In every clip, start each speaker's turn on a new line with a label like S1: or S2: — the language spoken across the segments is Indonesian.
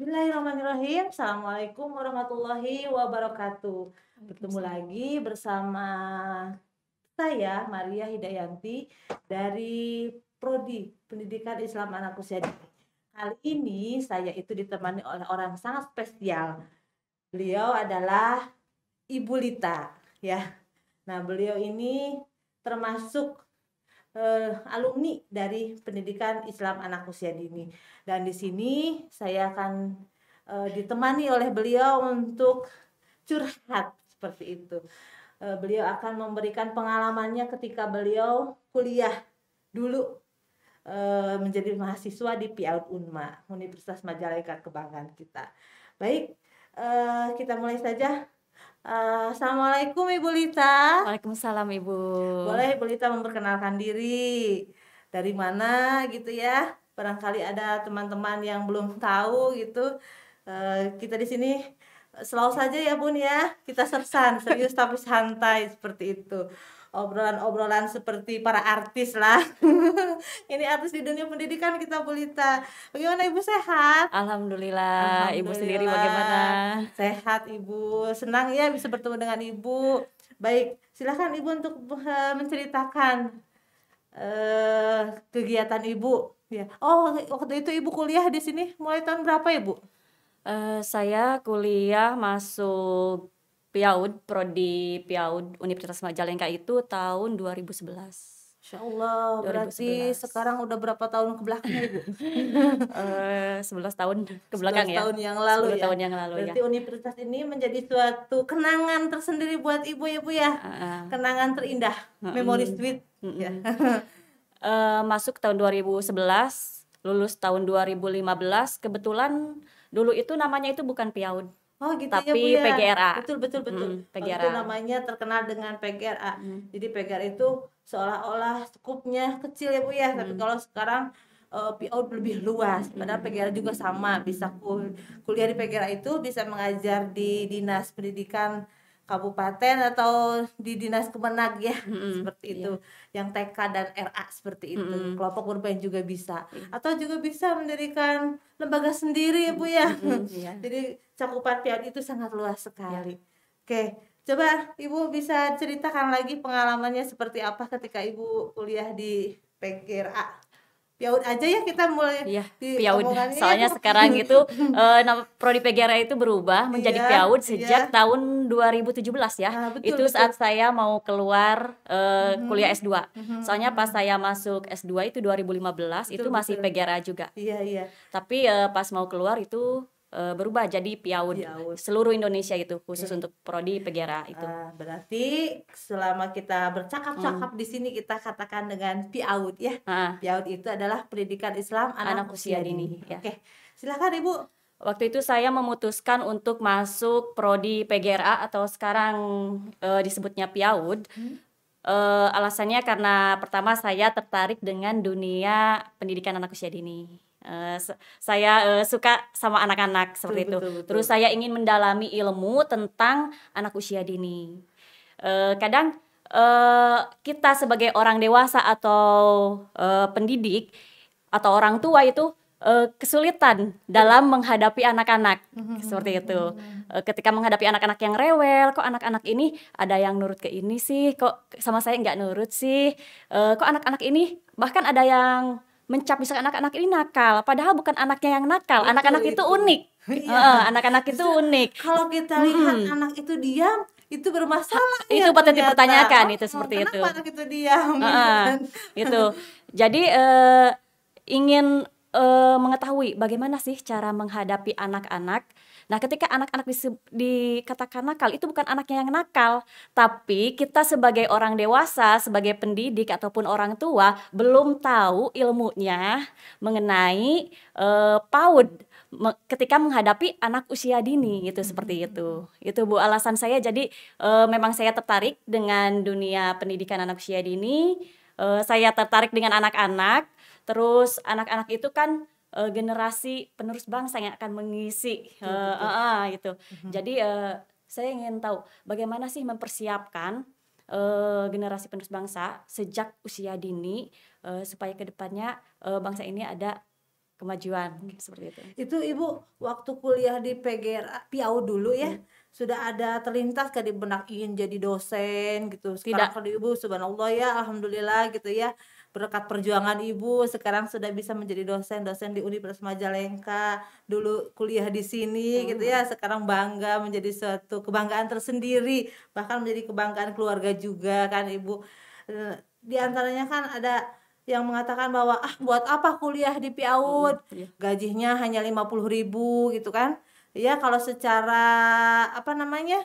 S1: Bismillahirrahmanirrahim. Assalamualaikum warahmatullahi wabarakatuh. Bertemu lagi bersama saya Maria Hidayanti dari Prodi Pendidikan Islam Anak Usia Dini. Kali ini saya itu ditemani oleh orang sangat spesial. Beliau adalah Ibu Lita, ya. Nah, beliau ini termasuk uh, alumni dari pendidikan Islam anak usia dini. Dan di sini saya akan uh, ditemani oleh beliau untuk curhat seperti itu. Uh, beliau akan memberikan pengalamannya ketika beliau kuliah dulu menjadi mahasiswa di Piaut Unma, Universitas Majalengka Kebanggaan kita. Baik, kita mulai saja. Eh, Assalamualaikum Ibu Lita. Waalaikumsalam Ibu. Boleh Ibu Lita memperkenalkan diri dari mana gitu ya? Barangkali ada teman-teman yang belum tahu gitu. Eh, kita di sini eh, selalu saja ya Bun ya. Kita sersan, serius tapi santai seperti itu obrolan-obrolan seperti para artis lah. Ini artis di dunia pendidikan kita Bulita. Bagaimana Ibu sehat? Alhamdulillah. Alhamdulillah. Ibu sendiri bagaimana? Sehat Ibu. Senang ya bisa bertemu dengan Ibu. Baik, Silakan Ibu untuk eh, menceritakan eh kegiatan Ibu ya. Oh, waktu
S2: itu Ibu kuliah di sini mulai tahun berapa Ibu? Uh, saya kuliah masuk Piaud, prodi Piaud Universitas Majalengka itu tahun 2011. Insya
S1: Allah, 2011. berarti sekarang udah berapa tahun ke belakang Ibu?
S2: uh, 11 tahun ke belakang 11 ya. tahun yang lalu 10 ya. tahun yang lalu berarti ya.
S1: universitas ini menjadi suatu kenangan tersendiri buat Ibu ya Bu ya. Uh, Kenangan terindah, uh, memori sweet
S2: uh, ya. uh, masuk tahun 2011, lulus tahun 2015. Kebetulan dulu itu namanya itu bukan Piaud
S1: Oh gitu ya, tapi ya, Bu, ya. PGRA. Betul
S2: betul betul. Hmm, PGRA. Oh, itu
S1: namanya terkenal dengan PGRA. Hmm. Jadi PGRA itu seolah-olah skupnya kecil ya Bu ya, tapi kalau sekarang uh, eh, PO lebih luas. Padahal PGRA juga sama, bisa kul kuliah di PGRA itu bisa mengajar di Dinas Pendidikan kabupaten atau di dinas kemenag ya hmm seperti itu yang TK dan RA seperti itu hmm kelompok urban juga bisa hmm atau juga bisa mendirikan lembaga sendiri ya bu ya hmm yeah. jadi cakupan pihak itu sangat luas sekali yeah. oke coba ibu bisa ceritakan lagi pengalamannya seperti apa ketika ibu kuliah di PGRA piaud aja ya kita
S2: mulai iya, piaud ya. soalnya ya. sekarang itu uh, nama prodi PGRI itu berubah menjadi iya, piaud iya. sejak iya. tahun 2017 ya nah, betul, itu betul. saat saya mau keluar uh, mm -hmm. kuliah S2 mm -hmm. soalnya mhm. pas saya masuk S2 itu 2015 betul, itu masih betul. juga iya iya tapi uh, pas mau keluar itu uh, berubah jadi Piaud, seluruh Indonesia gitu khusus okay. untuk prodi Pegera itu. Uh, berarti selama kita
S1: bercakap-cakap hmm.
S2: di sini kita katakan dengan Piaud ya. Uh. Ah. Piaud itu adalah pendidikan Islam anak, anak usia, dini. dini. Ya. Oke. Okay. Silakan Ibu. Waktu itu saya memutuskan untuk masuk prodi PGRA atau sekarang uh, disebutnya Piaud. Hmm. Uh, alasannya karena pertama saya tertarik dengan dunia pendidikan anak usia dini. Eh, saya uh, suka sama anak-anak seperti betul, itu. Betul, betul. Terus saya ingin mendalami ilmu tentang anak usia dini. Uh, kadang uh, kita sebagai orang dewasa atau uh, pendidik atau orang tua itu uh, kesulitan dalam menghadapi anak-anak mhm, mhm, seperti mhm, itu. Uh, ketika menghadapi anak-anak yang rewel, kok anak-anak ini ada yang nurut ke ini sih, kok sama saya nggak nurut sih, uh, kok anak-anak ini bahkan ada yang mencap misalkan anak-anak ini nakal padahal bukan anaknya yang nakal anak-anak itu, itu. itu unik anak iya. anak-anak itu unik kalau kita lihat hmm. anak itu diam itu bermasalah ya itu ya, patut dipertanyakan itu seperti oh, itu anak itu
S1: diam uh,
S2: itu jadi uh, ingin uh, mengetahui bagaimana sih cara menghadapi anak-anak Nah, ketika anak-anak dikatakan nakal itu bukan anaknya yang nakal, tapi kita sebagai orang dewasa, sebagai pendidik ataupun orang tua belum tahu ilmunya mengenai uh, PAUD ketika menghadapi anak usia dini gitu seperti hmm. itu itu bu alasan saya jadi e, memang saya tertarik dengan dunia pendidikan anak usia dini e, saya tertarik dengan anak-anak terus anak-anak itu kan uh, generasi penerus bangsa yang akan mengisi betul, uh, Uh, uh, gitu. Uh mhm. -huh. Jadi uh, saya ingin tahu bagaimana sih mempersiapkan uh, generasi penerus bangsa sejak usia dini uh, supaya kedepannya uh, bangsa ini ada kemajuan seperti itu. Itu ibu waktu kuliah di PGRA
S1: Piau dulu ya. Hmm sudah ada terlintas kan di benak ingin jadi dosen gitu sekarang Tidak. kalau ibu subhanallah ya alhamdulillah gitu ya berkat perjuangan ibu sekarang sudah bisa menjadi dosen dosen di Universitas Majalengka dulu kuliah di sini hmm. gitu ya hmm. sekarang bangga menjadi suatu kebanggaan tersendiri bahkan menjadi kebanggaan keluarga juga kan ibu eh, di antaranya kan ada yang mengatakan bahwa ah buat apa kuliah di Piaut hmm, iya. gajinya hanya lima puluh ribu gitu kan ya kalau secara apa namanya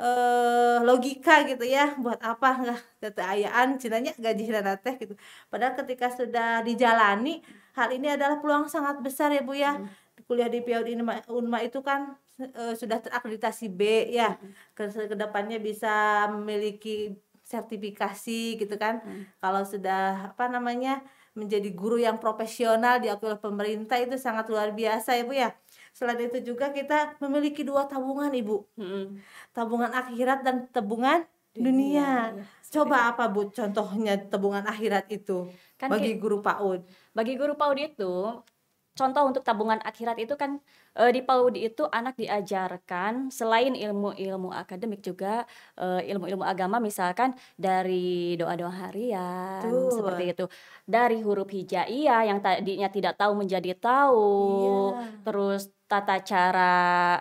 S1: eh, logika gitu ya buat apa nggak ayaan cintanya gaji teh gitu padahal ketika sudah dijalani hal ini adalah peluang sangat besar ya bu ya hmm. kuliah di PAUD Unma itu kan uh, sudah terakreditasi B ya hmm. kedepannya bisa memiliki sertifikasi gitu kan hmm. kalau sudah apa namanya menjadi guru yang profesional di oleh pemerintah itu sangat luar biasa ya bu ya Selain itu juga kita memiliki dua tabungan Ibu. Hmm. Tabungan akhirat dan tabungan dunia. dunia. Iya. Coba apa Bu contohnya
S2: tabungan akhirat itu kan bagi guru PAUD? Bagi guru PAUD itu contoh untuk tabungan akhirat itu kan e, di PAUD itu anak diajarkan selain ilmu-ilmu akademik juga e, ilmu-ilmu agama misalkan dari doa-doa harian Tuh. seperti itu. Dari huruf hijaiyah yang tadinya tidak tahu menjadi tahu. Iya. Terus tata cara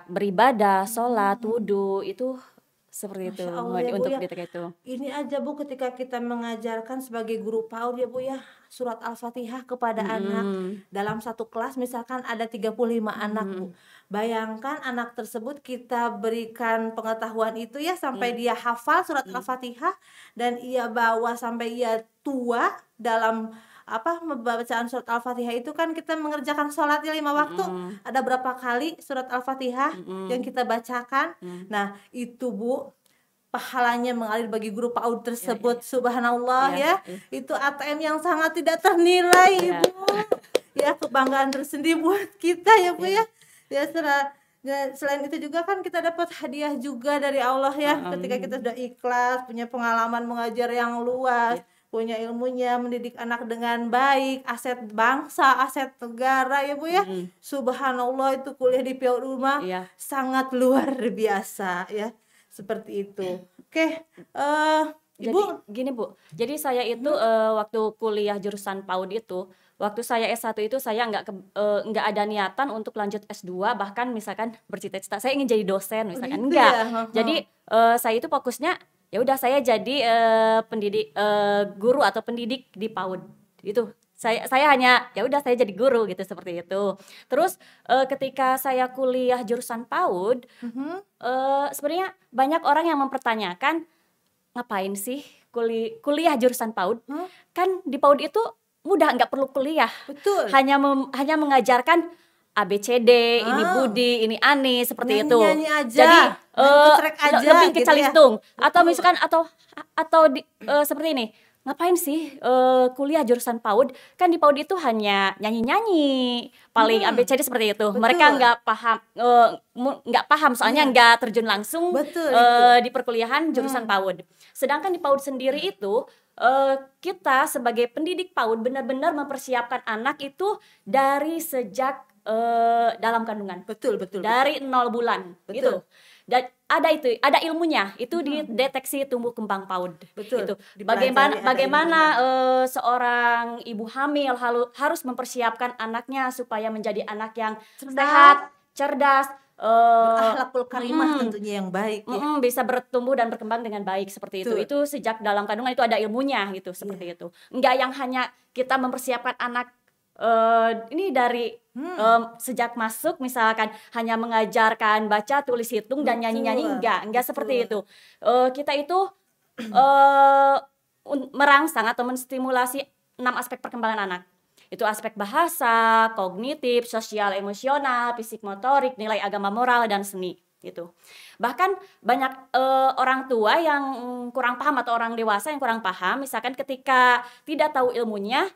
S2: beribadah, hmm. sholat, wudhu itu seperti Masya itu Allah, ya, untuk ya. itu.
S1: Ini aja Bu ketika kita mengajarkan sebagai guru PAUD ya Bu ya surat Al-Fatihah kepada hmm. anak dalam satu kelas misalkan ada 35 hmm. anak Bu. Bayangkan anak tersebut kita berikan pengetahuan itu ya sampai hmm. dia hafal surat hmm. Al-Fatihah dan ia bawa sampai ia tua dalam apa pembacaan surat al-fatihah itu kan kita mengerjakan sholatnya lima waktu mm. ada berapa kali surat al-fatihah mm. yang kita bacakan mm. nah itu bu pahalanya mengalir bagi guru PAUD iya, iya, tersebut yeah, yeah. subhanallah iya, ya, ya. yeah. itu ATM yang sangat tidak ternilai yeah. ibu ya kebanggaan tersendiri buat kita ya bu ya ya, ya selain itu juga kan kita dapat hadiah juga dari Allah ya um, ketika kita sudah ikhlas punya pengalaman mengajar yang luas ya punya ilmunya mendidik anak dengan baik aset bangsa aset negara ya bu ya mm. subhanallah itu kuliah di pihak rumah iya. sangat luar biasa
S2: ya seperti itu oke okay, uh, eh, jadi, ibu gini bu jadi saya itu hmm. uh, waktu kuliah jurusan PAUD itu waktu saya S1 itu saya nggak eh, nggak uh, ada niatan untuk lanjut S2 bahkan misalkan bercita-cita saya ingin jadi dosen misalkan oh, gitu enggak. Ya? Jadi uh, saya itu fokusnya ya udah saya jadi uh, pendidik uh, guru atau pendidik di PAUD itu saya saya hanya ya udah saya jadi guru gitu seperti itu terus uh, ketika saya kuliah jurusan PAUD mm -hmm. uh, sebenarnya banyak orang yang mempertanyakan ngapain sih kuli kuliah jurusan PAUD hmm? kan di PAUD itu mudah nggak perlu kuliah betul hanya hanya mengajarkan A B ABCD, D, ini ah. Budi, ini Ani, seperti nyanyi, itu. aja. Jadi uh, aja, lebih ke gitu calistung ya. atau misalkan atau atau di, uh, seperti ini. Ngapain sih uh, kuliah jurusan PAUD? Kan di PAUD itu hanya nyanyi-nyanyi, paling hmm. ABCD seperti itu. Betul. Mereka nggak paham nggak uh, paham soalnya iya. nggak hmm. terjun langsung Betul, uh, di perkuliahan jurusan hmm. PAUD. Sedangkan di PAUD sendiri itu Uh, kita sebagai pendidik PAUD benar-benar mempersiapkan anak itu dari sejak uh, dalam kandungan. Betul, betul. Dari nol bulan. Betul. Gitu. Dan ada itu, ada ilmunya. Itu hmm. di deteksi tumbuh kembang PAUD. Betul. Itu. Bagaimana ya, bagaimana uh, seorang ibu hamil halu, harus mempersiapkan anaknya supaya menjadi anak yang cerdas. sehat, cerdas, uh, eh, karimah hmm, tentunya yang baik ya. hmm, bisa bertumbuh dan berkembang dengan baik seperti itu. Tuh. Itu sejak dalam kandungan itu ada ilmunya gitu seperti yeah. itu. Enggak yang hanya kita mempersiapkan anak Uh, ini dari hmm. um, sejak masuk misalkan hanya mengajarkan baca tulis hitung dan nyanyi nyanyi enggak enggak Betul. seperti itu uh, kita itu uh, merangsang atau menstimulasi enam aspek perkembangan anak itu aspek bahasa kognitif sosial emosional fisik motorik nilai agama moral dan seni gitu bahkan banyak uh, orang tua yang kurang paham atau orang dewasa yang kurang paham misalkan ketika tidak tahu ilmunya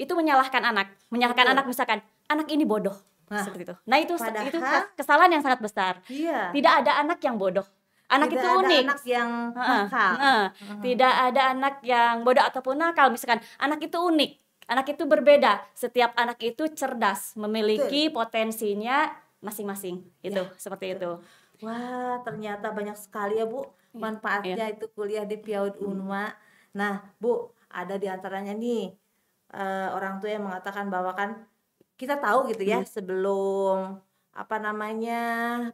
S2: itu menyalahkan anak, menyalahkan Betul. anak misalkan anak ini bodoh. Nah, seperti itu. Nah, itu padahal, itu kesalahan yang sangat besar. Iya. Tidak ada anak yang bodoh. Anak tidak itu ada unik. anak yang nakal. Uh, uh, uh. Tidak ada anak yang bodoh ataupun nakal misalkan. Anak itu unik. Anak itu berbeda. Setiap anak itu cerdas, memiliki Betul. potensinya masing-masing. Itu ya, seperti itu. Wah, ternyata banyak sekali ya, Bu, iya, iya. manfaatnya ya. itu kuliah di Piaud Unma. Nah, Bu,
S1: ada di antaranya nih uh, orang tua yang mengatakan bahwa kan kita tahu gitu ya hmm. sebelum apa namanya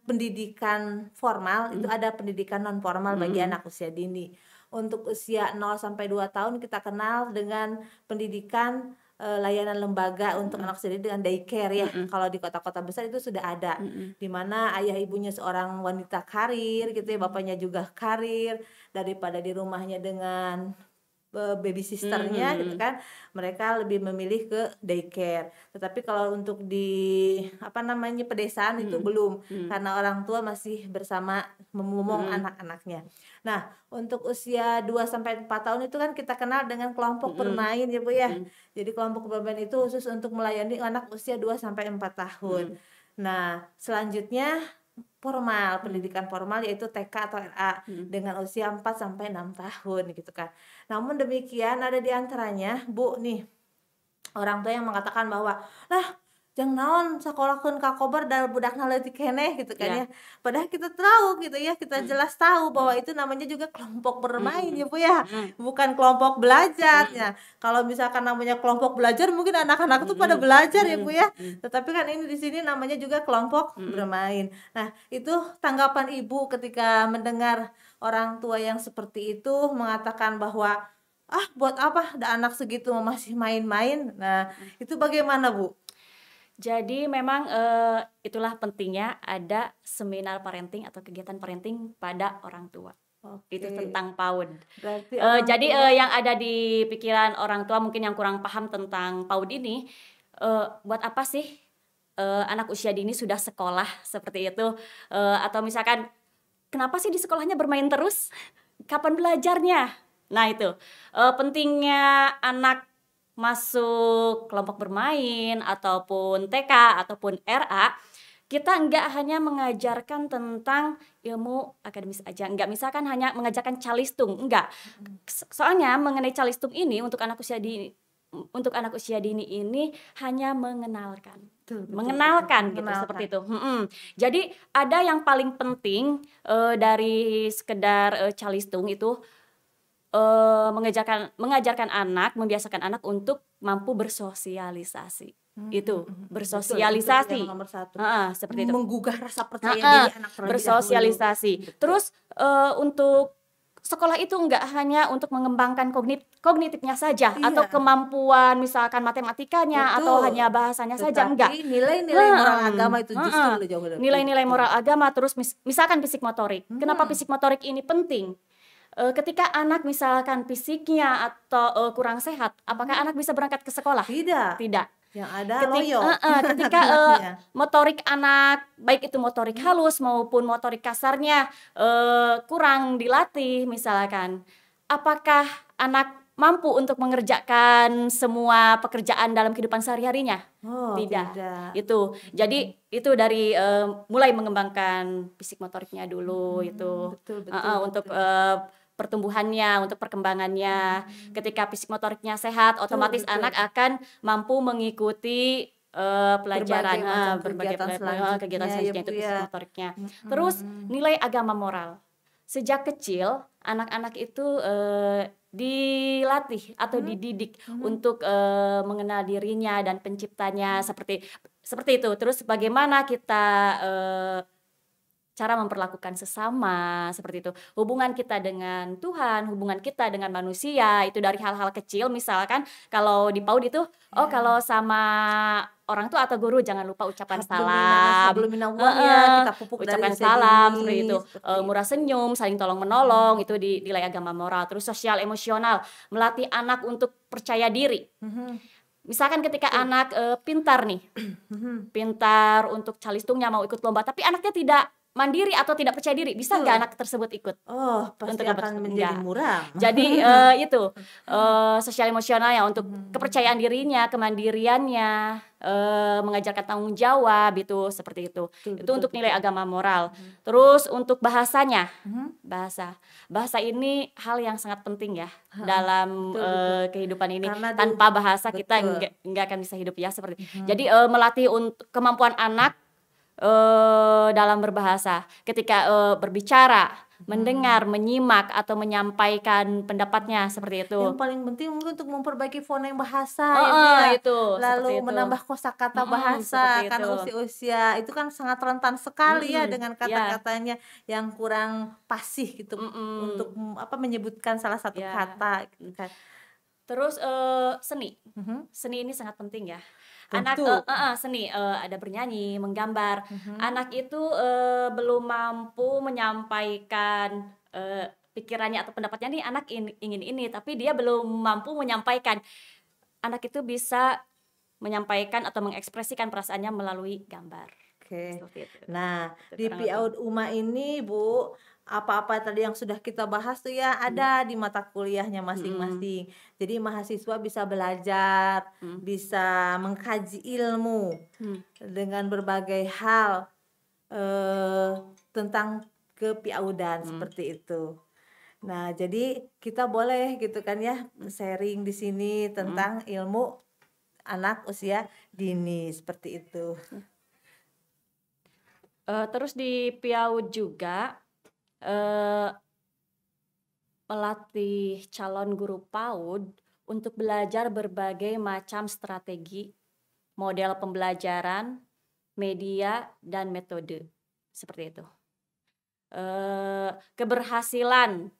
S1: pendidikan formal hmm. itu ada pendidikan non formal bagi hmm. anak usia dini. Untuk usia 0 sampai 2 tahun kita kenal dengan pendidikan e, layanan lembaga untuk hmm. anak sendiri dengan daycare ya. Hmm. Kalau di kota-kota besar itu sudah ada. Di mana ayah ibunya seorang wanita karir gitu ya, bapaknya juga karir daripada di rumahnya dengan baby sisternya hmm. gitu hmm. kan mereka lebih memilih ke daycare tetapi kalau untuk di apa namanya pedesaan hmm. itu belum hmm. karena orang tua masih bersama memomong hmm. anak-anaknya nah untuk usia 2 sampai 4 tahun itu kan kita kenal dengan kelompok hmm. hmm. bermain ya Bu ya hmm, hmm. jadi kelompok bermain itu khusus untuk melayani anak usia 2 sampai 4 tahun hmm. nah selanjutnya formal, pendidikan formal yaitu TK atau RA hmm. dengan usia 4 sampai 6 tahun gitu kan. Namun demikian ada di antaranya Bu nih orang tua yang mengatakan bahwa, "Lah, jang naon sekolahkan kakobar dan budak naleutik keneh gitu kan yeah. ya padahal kita tahu gitu ya kita mm. jelas tahu bahwa mm. itu namanya juga kelompok bermain mm. ya bu ya mm. bukan kelompok belajar mm. ya kalau misalkan namanya kelompok belajar mungkin anak-anak tuh pada belajar ya mm. bu ya tetapi kan ini di sini namanya juga kelompok bermain nah itu tanggapan ibu ketika mendengar orang tua yang seperti itu mengatakan bahwa ah buat
S2: apa ada anak segitu masih main-main nah itu bagaimana bu jadi memang uh, itulah pentingnya ada seminar parenting atau kegiatan parenting pada orang tua. Okay. Itu tentang PAUD. uh, jadi uh, yang ada di pikiran orang tua mungkin yang kurang paham tentang PAUD ini, uh, buat apa sih uh, anak usia dini sudah sekolah seperti itu? Uh, atau misalkan kenapa sih di sekolahnya bermain terus? Kapan belajarnya? Nah itu uh, pentingnya anak masuk kelompok bermain ataupun TK ataupun RA kita enggak hanya mengajarkan tentang ilmu akademis aja enggak misalkan hanya mengajarkan calistung enggak soalnya mengenai calistung ini untuk anak usia di untuk anak usia dini ini hanya mengenalkan Betul, mengenalkan gitu mengenalkan. seperti itu. Hmm -hmm. Jadi ada yang paling penting uh, dari sekedar uh, calistung itu uh, eh, mengajarkan mengajarkan anak, membiasakan anak untuk mampu bersosialisasi. Hmm, itu hmm, hmm. bersosialisasi betul, itu nomor satu. Uh, uh, seperti itu menggugah rasa percaya diri anak bersosialisasi terus uh, untuk sekolah itu nggak hanya untuk mengembangkan kognit kognitifnya saja iya. atau kemampuan misalkan matematikanya Betul. atau hanya bahasanya Tetapi saja enggak nilai-nilai hmm. moral agama itu justru hmm. jauh nilai-nilai moral agama terus mis misalkan fisik motorik hmm. kenapa fisik motorik ini penting uh, ketika anak misalkan fisiknya atau uh, kurang sehat, apakah hmm. anak bisa berangkat ke sekolah? Tidak. Tidak
S1: yang ada ketika, loyo. Uh, uh, ketika uh,
S2: motorik anak baik itu motorik hmm. halus maupun motorik kasarnya uh, kurang dilatih misalkan apakah anak mampu untuk mengerjakan semua pekerjaan dalam kehidupan sehari-harinya oh, tidak. tidak itu jadi hmm. itu dari uh, mulai mengembangkan fisik motoriknya dulu hmm, itu betul, betul, uh, betul. untuk uh, pertumbuhannya, untuk perkembangannya. Hmm. Ketika fisik motoriknya sehat, otomatis betul, anak akan mampu mengikuti uh, pelajaran berbagai, uh, berbagai kegiatan pelajaran, eh, kegiatan ya, selanjutnya ya, itu fisik motoriknya. Hmm. Terus nilai agama moral. Sejak kecil anak-anak itu uh, dilatih atau mm-hmm. dididik hmm. untuk uh, mengenal dirinya dan penciptanya seperti seperti itu. Terus bagaimana kita uh, cara memperlakukan sesama seperti itu hubungan kita dengan Tuhan hubungan kita dengan manusia itu dari hal-hal kecil misalkan kalau di PAUD itu yeah. oh kalau sama orang tua atau guru jangan lupa ucapan salam belum uh, ya, kita pupuk ucapan dari salam ini, seperti itu seperti. Eh, murah senyum saling tolong menolong itu di nilai agama moral terus sosial emosional melatih anak untuk percaya diri hmm. Misalkan ketika hmm. anak e, pintar nih, mhm. pintar untuk calistungnya mau ikut lomba, tapi anaknya tidak mandiri atau tidak percaya diri bisa nggak hmm. anak tersebut ikut oh pasti untuk akan menjadi iya. murah jadi uh, itu uh, sosial emosional ya untuk hmm. kepercayaan dirinya kemandiriannya uh, mengajarkan tanggung jawab itu seperti itu betul, itu betul, untuk betul. nilai agama moral hmm. terus untuk bahasanya hmm. bahasa bahasa ini hal yang sangat penting ya hmm. dalam betul, uh, kehidupan ini Karena tanpa bahasa betul. kita nggak akan bisa hidup ya seperti hmm. jadi uh, melatih untuk kemampuan anak uh, dalam berbahasa, ketika uh, berbicara, hmm. mendengar, menyimak atau menyampaikan pendapatnya seperti itu. Yang
S1: paling penting mungkin untuk memperbaiki fonem bahasa oh, ya, uh, itu. Lalu itu. menambah kosakata hmm, bahasa karena usia-usia itu kan sangat rentan sekali ya, hmm, ya dengan iya. kata-katanya yeah. yang kurang pasih gitu hmm, hmm. untuk apa menyebutkan salah satu yeah. kata gitu kan.
S2: Terus uh, seni. Mm -hmm. Seni ini sangat penting ya anak uh, uh, uh, seni uh, ada bernyanyi menggambar mm-hmm. anak itu uh, belum mampu menyampaikan uh, pikirannya atau pendapatnya nih anak in, ingin ini tapi dia belum mampu menyampaikan anak itu bisa menyampaikan atau mengekspresikan perasaannya melalui gambar Oke. Okay. Nah,
S1: di Piaud Uma ini Bu apa-apa tadi yang sudah kita bahas tuh ya ada hmm. di mata kuliahnya masing-masing. Hmm. Jadi mahasiswa bisa belajar, hmm. bisa mengkaji ilmu hmm. dengan berbagai hal eh, tentang kepiaudan hmm. seperti itu. Nah, jadi kita boleh gitu kan ya sharing di sini tentang hmm. ilmu anak usia dini seperti itu.
S2: Uh, terus di Piaud juga uh, melatih calon guru PAUD untuk belajar berbagai macam strategi, model pembelajaran, media, dan metode. Seperti itu. Uh, keberhasilan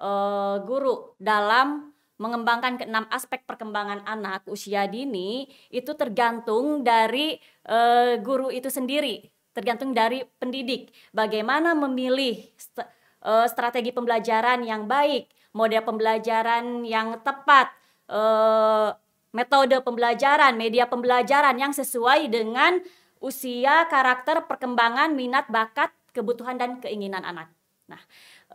S2: uh, guru dalam mengembangkan keenam aspek perkembangan anak usia dini itu tergantung dari uh, guru itu sendiri tergantung dari pendidik bagaimana memilih st uh, strategi pembelajaran yang baik, model pembelajaran yang tepat, uh, metode pembelajaran, media pembelajaran yang sesuai dengan usia, karakter, perkembangan, minat, bakat, kebutuhan dan keinginan anak. Nah,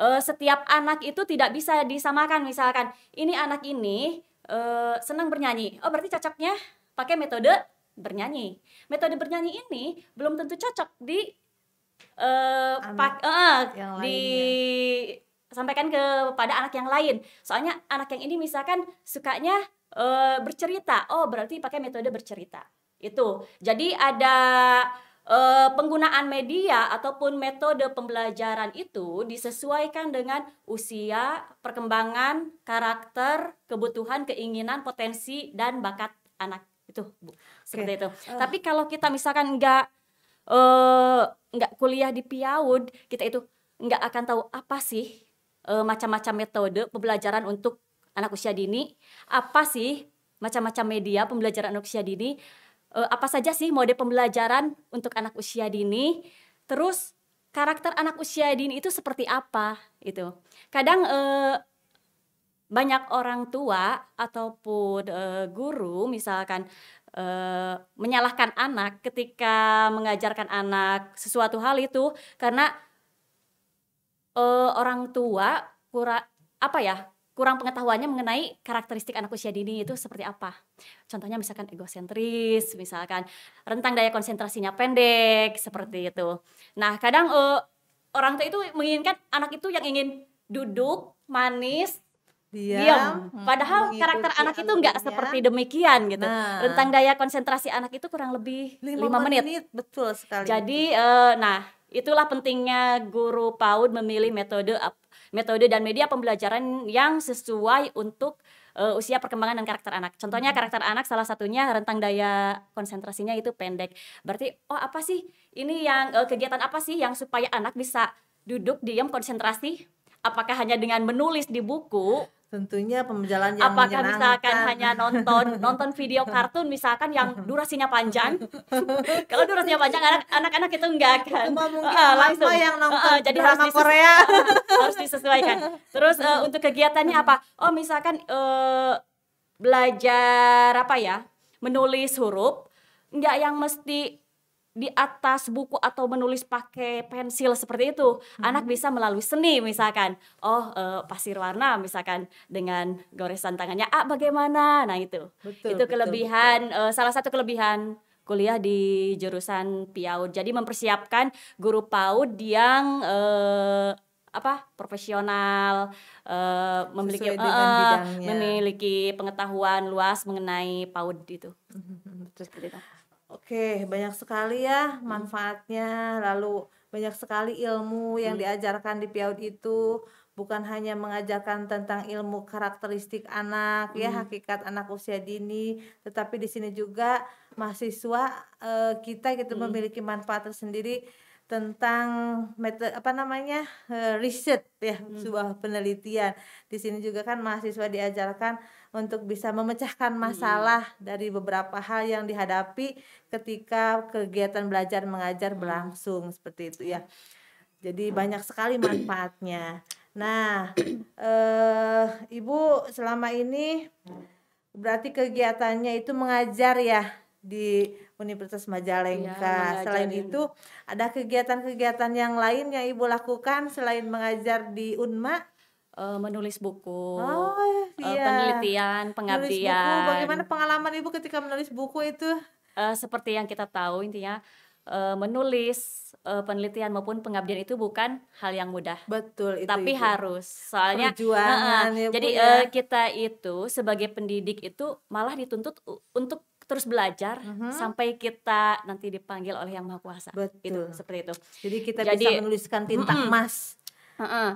S2: uh, setiap anak itu tidak bisa disamakan misalkan ini anak ini uh, senang bernyanyi. Oh, berarti cocoknya pakai metode bernyanyi. Metode bernyanyi ini belum tentu cocok di uh, uh, uh, di ya. sampaikan kepada anak yang lain. Soalnya anak yang ini misalkan sukanya uh, bercerita. Oh, berarti pakai metode bercerita. Itu. Jadi ada uh, penggunaan media ataupun metode pembelajaran itu disesuaikan dengan usia, perkembangan, karakter, kebutuhan, keinginan, potensi dan bakat anak. Itu, Bu seperti okay. itu. Uh. Tapi kalau kita misalkan nggak eh, nggak uh, kuliah di Piaud, kita itu nggak akan tahu apa sih uh, macam-macam metode pembelajaran untuk anak usia dini, apa sih macam-macam media pembelajaran anak usia dini, uh, apa saja sih mode pembelajaran untuk anak usia dini, terus karakter anak usia dini itu seperti apa itu. Kadang uh, banyak orang tua ataupun uh, guru misalkan Eh, menyalahkan anak ketika mengajarkan anak sesuatu hal itu karena uh, orang tua kurang apa ya kurang pengetahuannya mengenai karakteristik anak usia dini itu seperti apa. Contohnya misalkan egosentris, misalkan rentang daya konsentrasinya pendek seperti itu. Nah kadang uh, orang tua itu menginginkan anak itu yang ingin duduk manis diam, diam. Hmm. padahal karakter anak itu nggak seperti demikian gitu nah. rentang daya konsentrasi anak itu kurang lebih lima menit. menit betul sekali jadi uh, nah itulah pentingnya guru PAUD memilih metode metode dan media pembelajaran yang sesuai untuk uh, usia perkembangan dan karakter anak. Contohnya hmm. karakter anak salah satunya rentang daya konsentrasinya itu pendek. Berarti oh apa sih ini yang uh, kegiatan apa sih yang supaya anak bisa duduk diam konsentrasi? Apakah hanya dengan menulis di buku tentunya pemjalan yang apakah misalkan hanya nonton nonton video kartun misalkan yang durasinya panjang kalau durasinya panjang anak anak itu enggak akan Cuma mungkin uh, langsung yang uh, jadi harus Korea uh, harus disesuaikan terus uh, untuk kegiatannya apa oh misalkan uh, belajar apa ya menulis huruf enggak yang mesti di atas buku atau menulis pakai pensil seperti itu. Hmm. Anak bisa melalui seni misalkan. Oh, uh, pasir warna misalkan dengan goresan tangannya ah, bagaimana? Nah, itu. Betul, itu kelebihan betul. Uh, salah satu kelebihan kuliah di jurusan PAUD. Jadi mempersiapkan guru PAUD yang uh, apa profesional uh, memiliki uh, memiliki pengetahuan luas mengenai PAUD itu. Hmm, hmm, hmm, Terus cerita
S1: Oke, banyak sekali ya manfaatnya. Lalu banyak sekali ilmu yang hmm. diajarkan di PAUD itu bukan hanya mengajarkan tentang ilmu karakteristik anak ya, hmm. ya hakikat anak usia dini tetapi di sini juga mahasiswa uh, kita gitu hmm. memiliki manfaat tersendiri tentang metode apa namanya eh, riset ya hmm. sebuah penelitian di sini juga kan mahasiswa diajarkan untuk bisa memecahkan hmm. masalah hmm. dari beberapa hal yang dihadapi ketika kegiatan belajar mengajar hmm. berlangsung seperti itu ya. Jadi banyak sekali manfaatnya. Nah, eh, Ibu selama ini berarti kegiatannya itu mengajar ya di Universitas Majalengka. Ya, selain itu ada kegiatan-kegiatan yang lain yang Ibu lakukan selain mengajar di Unma? uh, menulis buku, oh, iya. uh, penelitian, pengabdian. buku. Bagaimana
S2: pengalaman ibu ketika menulis buku itu? Uh, seperti yang kita tahu intinya uh, menulis uh, penelitian maupun pengabdian itu bukan hal yang mudah. Betul. Itu, Tapi itu. harus. Soalnya. Perjuangan. Uh, ya, jadi ya. uh, kita itu sebagai pendidik itu malah dituntut untuk terus belajar mm-hmm. sampai kita nanti dipanggil oleh yang maha kuasa. Betul. Itu seperti itu. Jadi kita jadi, bisa menuliskan tinta mm-mm. emas.
S1: Uh-uh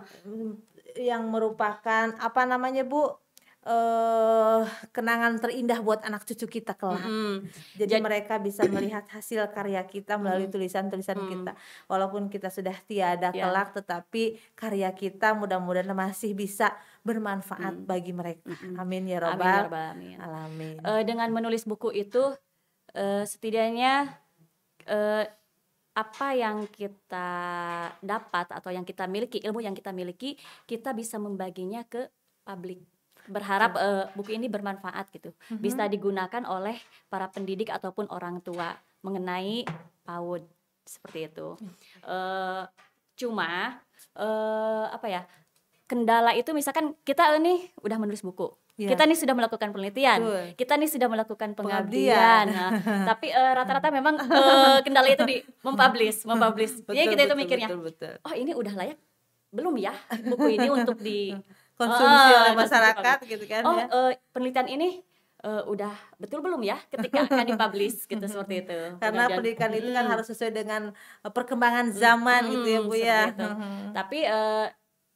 S1: yang merupakan apa namanya Bu uh, kenangan terindah buat anak cucu kita kelak. Mm. Jadi, Jadi mereka bisa melihat hasil karya kita melalui tulisan-tulisan mm. kita. Walaupun kita sudah tiada yeah. kelak tetapi karya kita mudah-mudahan masih bisa bermanfaat mm. bagi mereka. Mm -hmm. Amin ya rabbal
S2: Ya Alamin. Uh, dengan menulis buku itu uh, setidaknya uh, apa yang kita dapat atau yang kita miliki ilmu yang kita miliki kita bisa membaginya ke publik berharap uh, buku ini bermanfaat gitu hmm bisa digunakan oleh para pendidik ataupun orang tua mengenai PAUD seperti itu uh, cuma uh, apa ya kendala itu misalkan kita nih udah menulis buku Yeah. Kita nih sudah melakukan penelitian, Betul. kita nih sudah melakukan pengabdian. Nah, tapi rata eh, rata-rata memang uh, kendala itu di mempublish, mempublish. Betul, ya kita itu mikirnya. Betul, betul. Oh, ini udah layak belum ya buku ini untuk di
S3: konsumsi oh, oleh eh, masyarakat
S2: gitu kan. Oh, ya. uh, penelitian ini uh, udah betul belum ya ketika akan dipublish gitu seperti itu. Karena pendidikan itu kan hmm. harus sesuai dengan perkembangan hmm, zaman hmm, gitu ya Bu ya. Hmm. Tapi uh,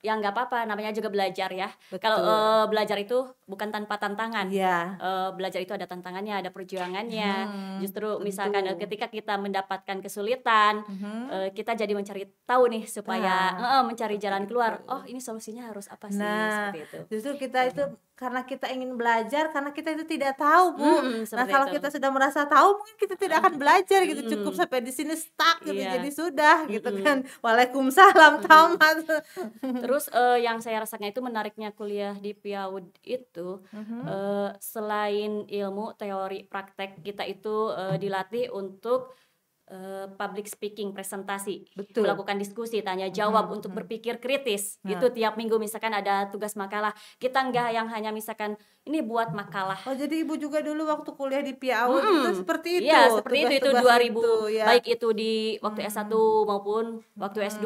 S2: ya nggak apa-apa namanya juga belajar ya kalau uh, belajar itu bukan tanpa tantangan yeah. Iya. uh, belajar itu ada tantangannya ada perjuangannya hmm, justru tentu. misalkan uh, ketika kita mendapatkan kesulitan mm-hmm. uh, kita jadi mencari tahu nih supaya nah, uh, mencari jalan keluar oh ini solusinya harus apa sih nah, seperti itu justru kita iya. itu karena kita ingin belajar
S1: karena kita itu tidak tahu bu mm, nah kalau itu. kita sudah merasa tahu mungkin kita tidak akan belajar gitu mm. cukup sampai di sini stuck gitu yeah. jadi sudah gitu mm -hmm. kan waalaikumsalam mm. tamat
S2: terus uh, yang saya rasakan itu menariknya kuliah di Piaud itu mm -hmm. uh, selain ilmu teori praktek kita itu uh, dilatih untuk Eh, public speaking, presentasi, Betul. melakukan diskusi, tanya jawab hmm, untuk mm-hmm. berpikir kritis. Nah. Itu tiap minggu misalkan ada tugas makalah. Kita enggak yang hanya misalkan ini buat makalah. Oh, jadi Ibu juga
S1: dulu waktu kuliah di Piau hmm. itu seperti itu. Iya, seperti tugas itu tugas itu 2000 itu,
S2: ya. baik itu di waktu hmm. S1 maupun waktu hmm. S2.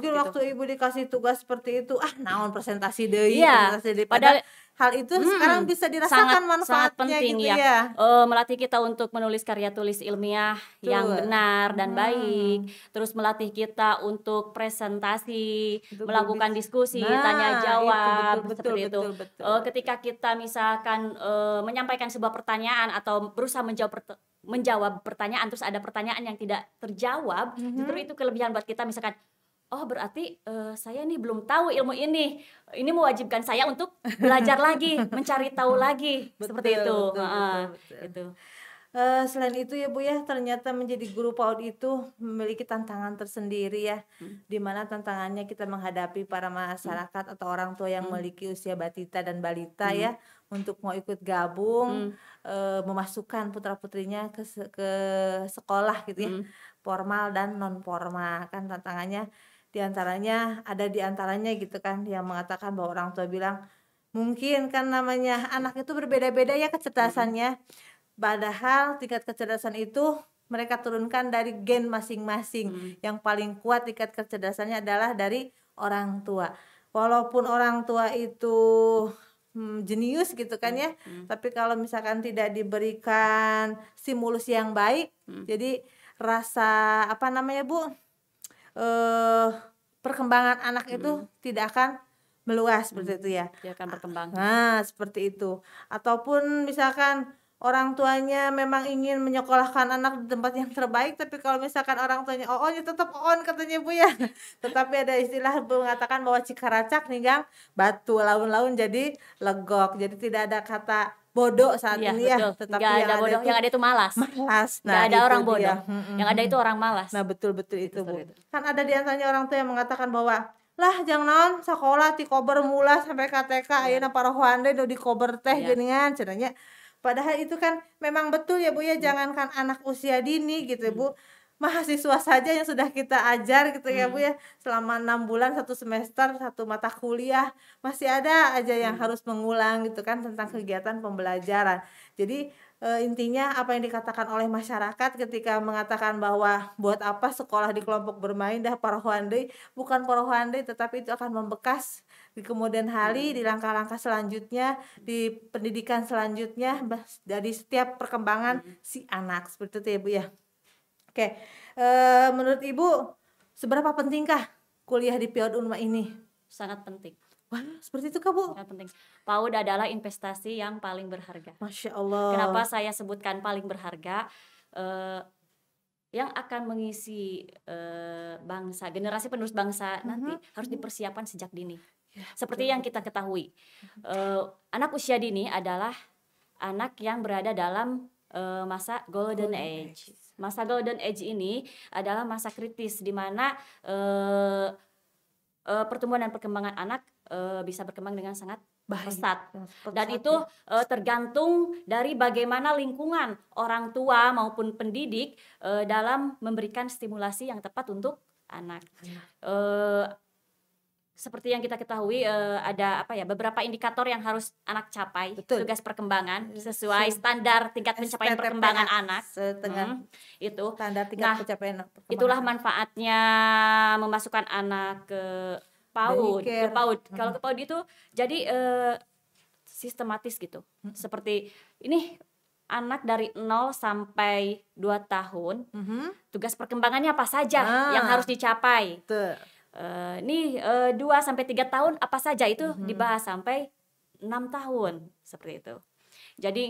S2: Mungkin waktu itu. Ibu dikasih tugas seperti itu, ah naon presentasi deh. Iya. Presentasi deh. Padahal hal itu hmm, sekarang bisa dirasakan sangat, manfaatnya sangat gitu penting gitu ya, ya. Uh, melatih kita untuk menulis karya tulis ilmiah Tuh. yang benar dan hmm. baik terus melatih kita untuk presentasi betul, melakukan diskusi nah, tanya jawab itu, betul, seperti itu betul, betul, eh, ketika kita misalkan uh, menyampaikan sebuah pertanyaan atau berusaha menjawab menjawab pertanyaan terus ada pertanyaan yang tidak terjawab mm -hmm. justru itu kelebihan buat kita misalkan oh berarti uh, saya nih belum tahu ilmu ini. Ini mewajibkan saya untuk belajar lagi, mencari tahu lagi. Betul, seperti itu. Betul, uh, betul, betul. Itu. Uh, eh, selain itu ya Bu ya ternyata menjadi guru
S1: PAUD itu memiliki tantangan tersendiri ya hmm. dimana tantangannya kita menghadapi para masyarakat hmm. atau orang tua yang hmm. memiliki usia batita dan balita hmm. ya untuk mau ikut gabung hmm. uh, memasukkan putra putrinya ke ke sekolah gitu ya hmm. formal dan non formal kan tantangannya di antaranya ada di antaranya gitu kan yang mengatakan bahwa orang tua bilang mungkin kan namanya anak itu berbeda-beda ya kecerdasannya padahal tingkat kecerdasan itu mereka turunkan dari gen masing-masing hmm. yang paling kuat tingkat kecerdasannya adalah dari orang tua walaupun orang tua itu hmm, jenius gitu kan ya hmm. tapi kalau misalkan tidak diberikan stimulus yang baik hmm. jadi rasa apa namanya bu eh, perkembangan anak itu hmm. tidak akan meluas seperti hmm. itu ya. Dia akan berkembang. Nah, seperti itu. Ataupun misalkan orang tuanya memang ingin menyekolahkan anak di tempat yang terbaik tapi kalau misalkan orang tuanya oh, oh ya tetap on oh, oh, katanya Bu ya. Tetapi ada istilah Bu mengatakan bahwa cikaracak nih Gang, batu laun-laun jadi legok. Jadi tidak ada kata bodoh saat iya, ini ya tetapi ada yang bodoh ada yang ada
S2: itu malas malas nah, nggak ada orang bodoh hmm, yang ada itu orang malas nah betul betul itu, itu bu
S1: kan ada di antaranya orang tuh yang mengatakan bahwa lah jangan non sekolah di kober mula sampai KTK ya. para parohande do di kober teh ya. geningan cenanya padahal itu kan memang betul ya bu ya hmm. jangankan anak usia dini gitu hmm. bu mahasiswa saja yang sudah kita ajar gitu hmm. ya Bu hmm. ya selama enam bulan satu semester satu mata kuliah masih ada aja yang hmm. harus mengulang gitu kan tentang hmm. kegiatan pembelajaran jadi e, intinya apa yang dikatakan oleh masyarakat ketika mengatakan bahwa buat apa sekolah di kelompok bermain dah handai bukan handai tetapi itu akan membekas di kemudian hari hmm. di langkah-langkah selanjutnya di pendidikan selanjutnya dari setiap perkembangan si anak seperti itu ya Bu ya Oke, uh, menurut Ibu seberapa pentingkah kuliah di Piod Unma ini?
S2: Sangat penting. Wah, seperti itu kah Bu? Sangat penting. PAUD adalah investasi yang paling berharga. Masya Allah. Kenapa saya sebutkan paling berharga? Uh, yang akan mengisi uh, bangsa, generasi penerus bangsa uh-huh. nanti harus dipersiapkan sejak dini. Ya, seperti yang kita ketahui, uh, anak usia dini adalah anak yang berada dalam Eh, masa golden, age. age. Masa golden age ini adalah masa kritis di mana uh, uh, pertumbuhan dan perkembangan anak uh, bisa berkembang dengan sangat pesat dan itu uh, tergantung dari bagaimana lingkungan orang tua maupun pendidik uh, dalam memberikan stimulasi yang tepat untuk anak. Uh, seperti yang kita ketahui uh, ada apa ya beberapa indikator yang harus anak capai Betul. tugas perkembangan eh, sesuai standar tingkat pencapaian STTPA, perkembangan anak hmm, itu standar tingkat nah, pencapaian itulah manfaatnya memasukkan anak ke PAUD ke PAUD hmm. kalau ke PAUD itu jadi uh, sistematis gitu hmm. seperti ini anak dari 0 sampai 2 tahun -hmm. tugas perkembangannya apa saja ah, yang harus dicapai. Tuh uh, nih eh, dua sampai tiga tahun apa saja itu mm -hmm. dibahas sampai enam tahun seperti itu. Jadi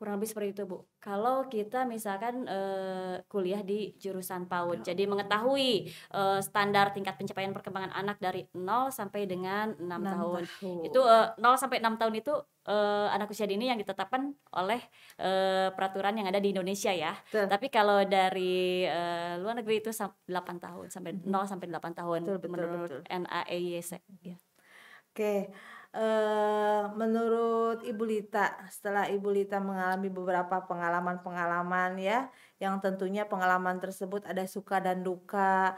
S2: kurang lebih seperti itu bu. Kalau kita misalkan uh, kuliah di jurusan PAUD, ya. jadi mengetahui uh, standar tingkat pencapaian perkembangan anak dari 0 sampai dengan 6, 6 tahun. tahun. Itu uh, eh, 0 sampai 6 tahun itu uh, anak usia dini yang ditetapkan oleh uh, peraturan yang ada di Indonesia ya. Betul. Tapi kalau dari uh, luar negeri itu 8 tahun sampai 0 mhm. sampai 8 tahun betul, betul, menurut betul. NAEYS e. ya. Oke. Okay Eh, menurut Ibu Lita
S1: setelah Ibu Lita mengalami beberapa pengalaman-pengalaman ya yang tentunya pengalaman tersebut ada suka dan duka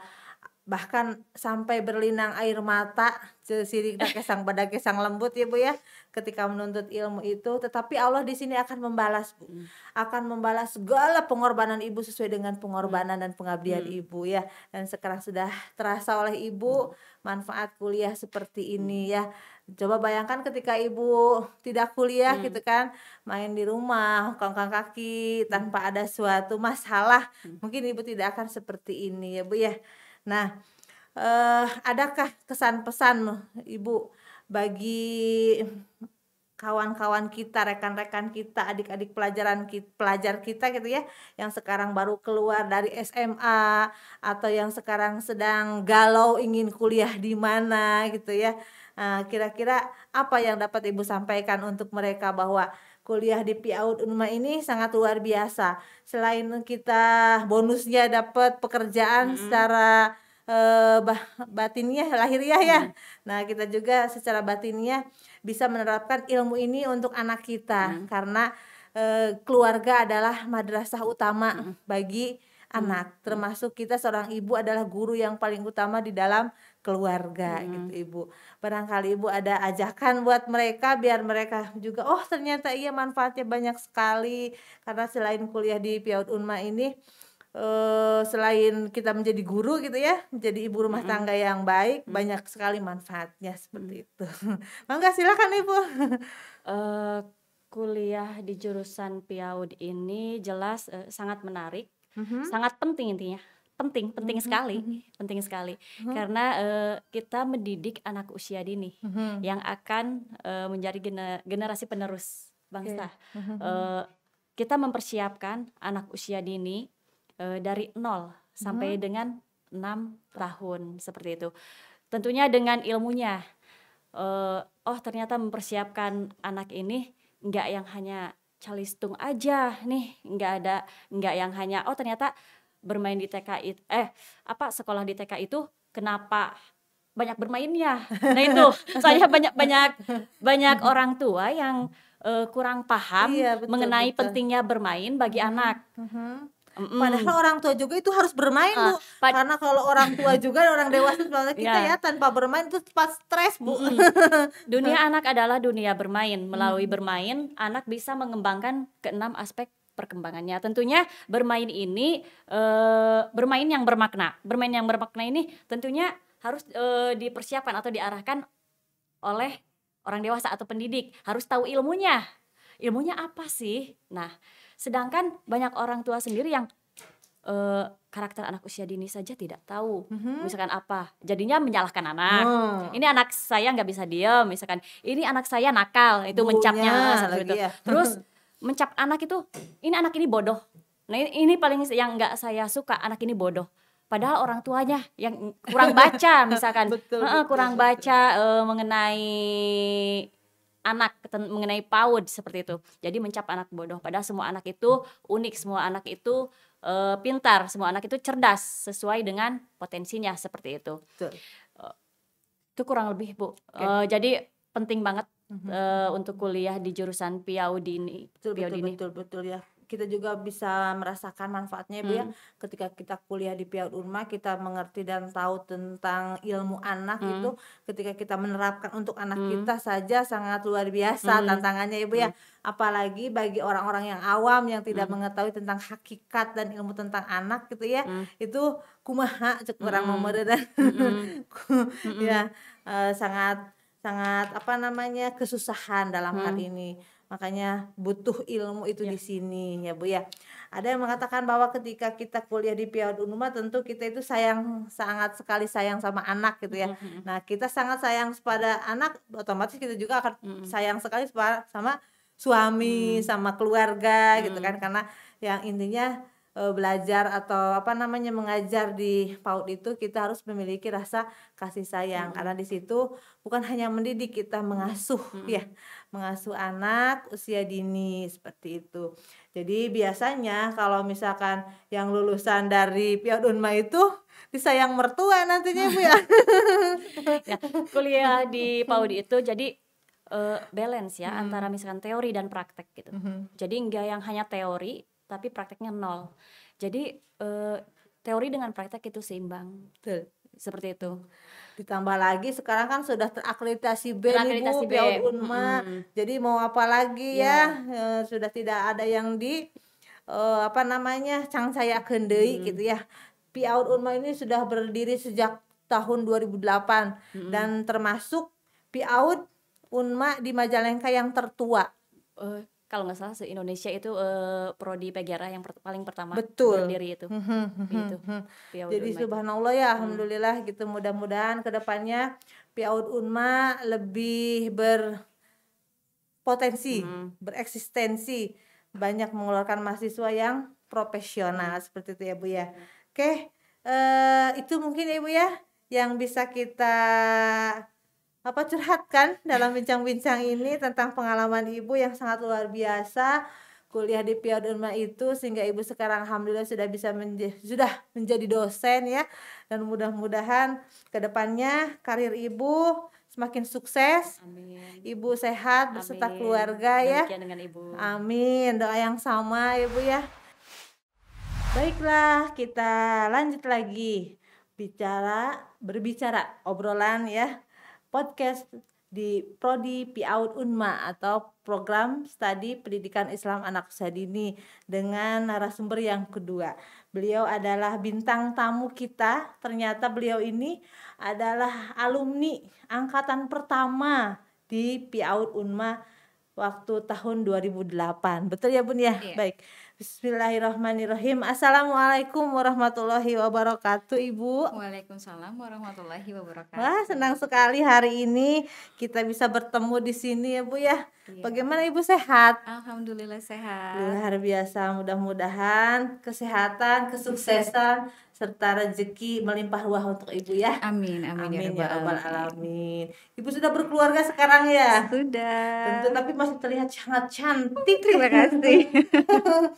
S1: bahkan sampai berlinang air mata sirik kesang pada kesang lembut ya bu ya ketika menuntut ilmu itu tetapi Allah di sini akan membalas bu hmm. akan membalas segala pengorbanan ibu sesuai dengan pengorbanan hmm. dan pengabdian hmm. ibu ya dan sekarang sudah terasa oleh ibu hmm. manfaat kuliah seperti ini ya coba bayangkan ketika ibu tidak kuliah hmm. gitu kan main di rumah kongkang kaki tanpa ada suatu masalah mungkin ibu tidak akan seperti ini ya bu ya Nah, eh, adakah kesan pesan Ibu bagi kawan-kawan kita, rekan-rekan kita, adik-adik pelajaran kita, pelajar kita gitu ya, yang sekarang baru keluar dari SMA atau yang sekarang sedang galau ingin kuliah di mana gitu ya. Eh, kira-kira nah, apa yang dapat Ibu sampaikan untuk mereka bahwa kuliah di PAUD Unma ini sangat luar biasa. Selain kita bonusnya dapat pekerjaan -hmm. secara eh, batinnya lahiriah ya. Hmm. Nah, kita juga secara batinnya bisa menerapkan ilmu ini untuk anak kita hmm. karena eh, keluarga adalah madrasah utama hmm. bagi anak. Termasuk kita seorang ibu adalah guru yang paling utama di dalam keluarga hmm. gitu ibu barangkali ibu ada ajakan buat mereka biar mereka juga oh ternyata iya manfaatnya banyak sekali karena selain kuliah di Piaut Unma ini eh, selain kita menjadi guru gitu ya menjadi ibu rumah tangga yang baik hmm. banyak sekali
S2: manfaatnya seperti hmm. itu mangga silakan ibu uh, kuliah di jurusan Piaut ini jelas uh, sangat menarik Mm -hmm. sangat penting intinya penting penting mm -hmm. sekali mm-hmm. penting sekali mm -hmm. karena uh, kita mendidik anak usia dini mm -hmm. yang akan uh, menjadi gener generasi penerus bangsa okay. mm -hmm. uh, eh, mm-hmm. kita mempersiapkan anak usia dini uh, dari nol sampai mm -hmm. dengan enam tahun seperti itu tentunya dengan ilmunya uh, oh ternyata mempersiapkan anak ini nggak yang hanya calistung aja nih nggak ada nggak yang hanya oh ternyata bermain di TK itu eh apa sekolah di TK itu kenapa banyak bermainnya nah itu saya banyak banyak banyak orang tua yang uh, kurang paham iya, betul, mengenai betul. pentingnya bermain bagi mm -hmm. anak mm -hmm. Mm. Padahal orang tua juga itu harus bermain uh, bu, karena kalau orang tua juga orang dewasa kita yeah. ya tanpa bermain itu pas stres bu. Mm. Dunia anak adalah dunia bermain. Melalui mm. bermain, anak bisa mengembangkan keenam aspek perkembangannya. Tentunya bermain ini e, bermain yang bermakna. Bermain yang bermakna ini tentunya harus e, dipersiapkan atau diarahkan oleh orang dewasa atau pendidik. Harus tahu ilmunya. Ilmunya apa sih? Nah, sedangkan banyak orang tua sendiri yang e, karakter anak usia dini saja tidak tahu mm-hmm. misalkan apa jadinya menyalahkan anak hmm. ini anak saya nggak bisa diam misalkan ini anak saya nakal itu Bulunya, mencapnya itu, ya. terus mencap anak itu ini anak ini bodoh. Nah ini, ini paling yang nggak saya suka anak ini bodoh. Padahal orang tuanya yang kurang baca misalkan, betul, betul, kurang betul. baca uh, mengenai anak mengenai PAUD seperti itu. Jadi mencap anak bodoh. Padahal semua anak itu unik, semua anak itu uh, pintar, semua anak itu cerdas sesuai dengan potensinya seperti itu. Betul. Uh, itu kurang lebih bu. Okay. Uh, jadi penting banget mm-hmm. uh, untuk kuliah di jurusan Piau Dini. Betul, betul, Dini. betul, betul ya. Kita juga bisa merasakan manfaatnya ya. hmm. ya
S1: ketika kita kuliah di Piau Unma kita mengerti dan tahu tentang ilmu anak hmm. itu ketika kita menerapkan untuk anak hmm. kita saja sangat luar biasa hmm. tantangannya Ibu ya. Hmm apalagi bagi orang-orang yang awam yang tidak hmm. mengetahui tentang hakikat dan ilmu tentang anak gitu ya hmm. itu kumaha cek kurang hmm. dan hmm.
S2: hmm.
S1: ya uh, sangat sangat apa namanya kesusahan dalam hmm. hal ini makanya butuh ilmu itu ya. di sini ya Bu ya. Ada yang mengatakan bahwa ketika kita kuliah di Piala Unuma tentu kita itu sayang sangat sekali sayang sama anak gitu ya. hmm, hmm, hmm. Nah, kita sangat sayang kepada anak otomatis kita juga akan hmm, hmm. sayang sekali sama suami, hmm sama keluarga gitu hmm gitu kan karena yang intinya Eh, belajar atau apa namanya mengajar di PAUD itu kita harus memiliki rasa kasih sayang hmm. karena di situ bukan hanya mendidik kita mengasuh hmm. ya mengasuh anak usia dini seperti itu jadi biasanya kalau misalkan yang lulusan
S2: dari PAUD Unma itu disayang mertua nantinya bu ya. ya kuliah di PAUD itu jadi uh, balance ya hmm. antara misalkan teori dan praktek gitu. Hmm. Jadi enggak yang hanya teori tapi prakteknya nol jadi uh, teori dengan praktek itu seimbang betul seperti itu ditambah lagi sekarang
S1: kan sudah terakreditasi B terakreditasi Bu, B Unma hmm. jadi mau apa lagi iya. ya? ya Uh, sudah tidak ada yang di uh, apa namanya cang saya kendai hmm. gitu ya Piaut Unma ini sudah berdiri sejak tahun 2008 hmm. dan
S2: termasuk Piaut
S1: Unma di Majalengka yang tertua uh,
S2: kalau nggak salah se Indonesia itu uh, prodi PGRA yang per paling pertama Betul. berdiri itu. Jadi hmm, hmm,
S1: hmm gitu. Mm-hmm. Jadi subhanallah ya, hmm. alhamdulillah
S2: hmm. gitu mudah-mudahan kedepannya
S1: Piaud Unma lebih berpotensi, hmm. bereksistensi, banyak mengeluarkan mahasiswa yang profesional hmm. seperti itu ya Bu ya. Oke, okay. uh, eh, itu mungkin ya Bu ya yang bisa kita apa curhatkan dalam bincang-bincang ini tentang pengalaman ibu yang sangat luar biasa kuliah di Piaderma itu sehingga ibu sekarang alhamdulillah sudah bisa menjadi, sudah menjadi dosen ya dan mudah-mudahan kedepannya karir ibu semakin sukses. Amin. Ibu sehat Amin. beserta keluarga ya.
S2: dengan ibu.
S1: Amin. Doa yang sama ya, ibu ya. Baiklah, kita lanjut lagi bicara berbicara obrolan ya podcast di Prodi Piaud Unma atau program studi pendidikan Islam anak usia dini dengan narasumber yang kedua. Beliau adalah bintang tamu kita. Ternyata beliau ini adalah alumni angkatan pertama di Piaud Unma waktu tahun 2008. Betul ya Bun ya? Iya. Baik. Bismillahirrahmanirrahim. Assalamualaikum warahmatullahi wabarakatuh, Ibu.
S3: Waalaikumsalam warahmatullahi wabarakatuh.
S1: Wah, senang sekali hari ini kita bisa bertemu di sini ya, Bu ya. Yeah. Bagaimana Ibu sehat?
S3: Alhamdulillah sehat.
S1: Luar biasa. Mudah-mudahan kesehatan, kesuksesan serta rezeki melimpah ruah untuk ibu ya. Amin amin, ya amin ya rabbal ya alamin. Ibu sudah berkeluarga sekarang ya? Sudah. Tentu tapi masih terlihat sangat cantik. Terima kasih.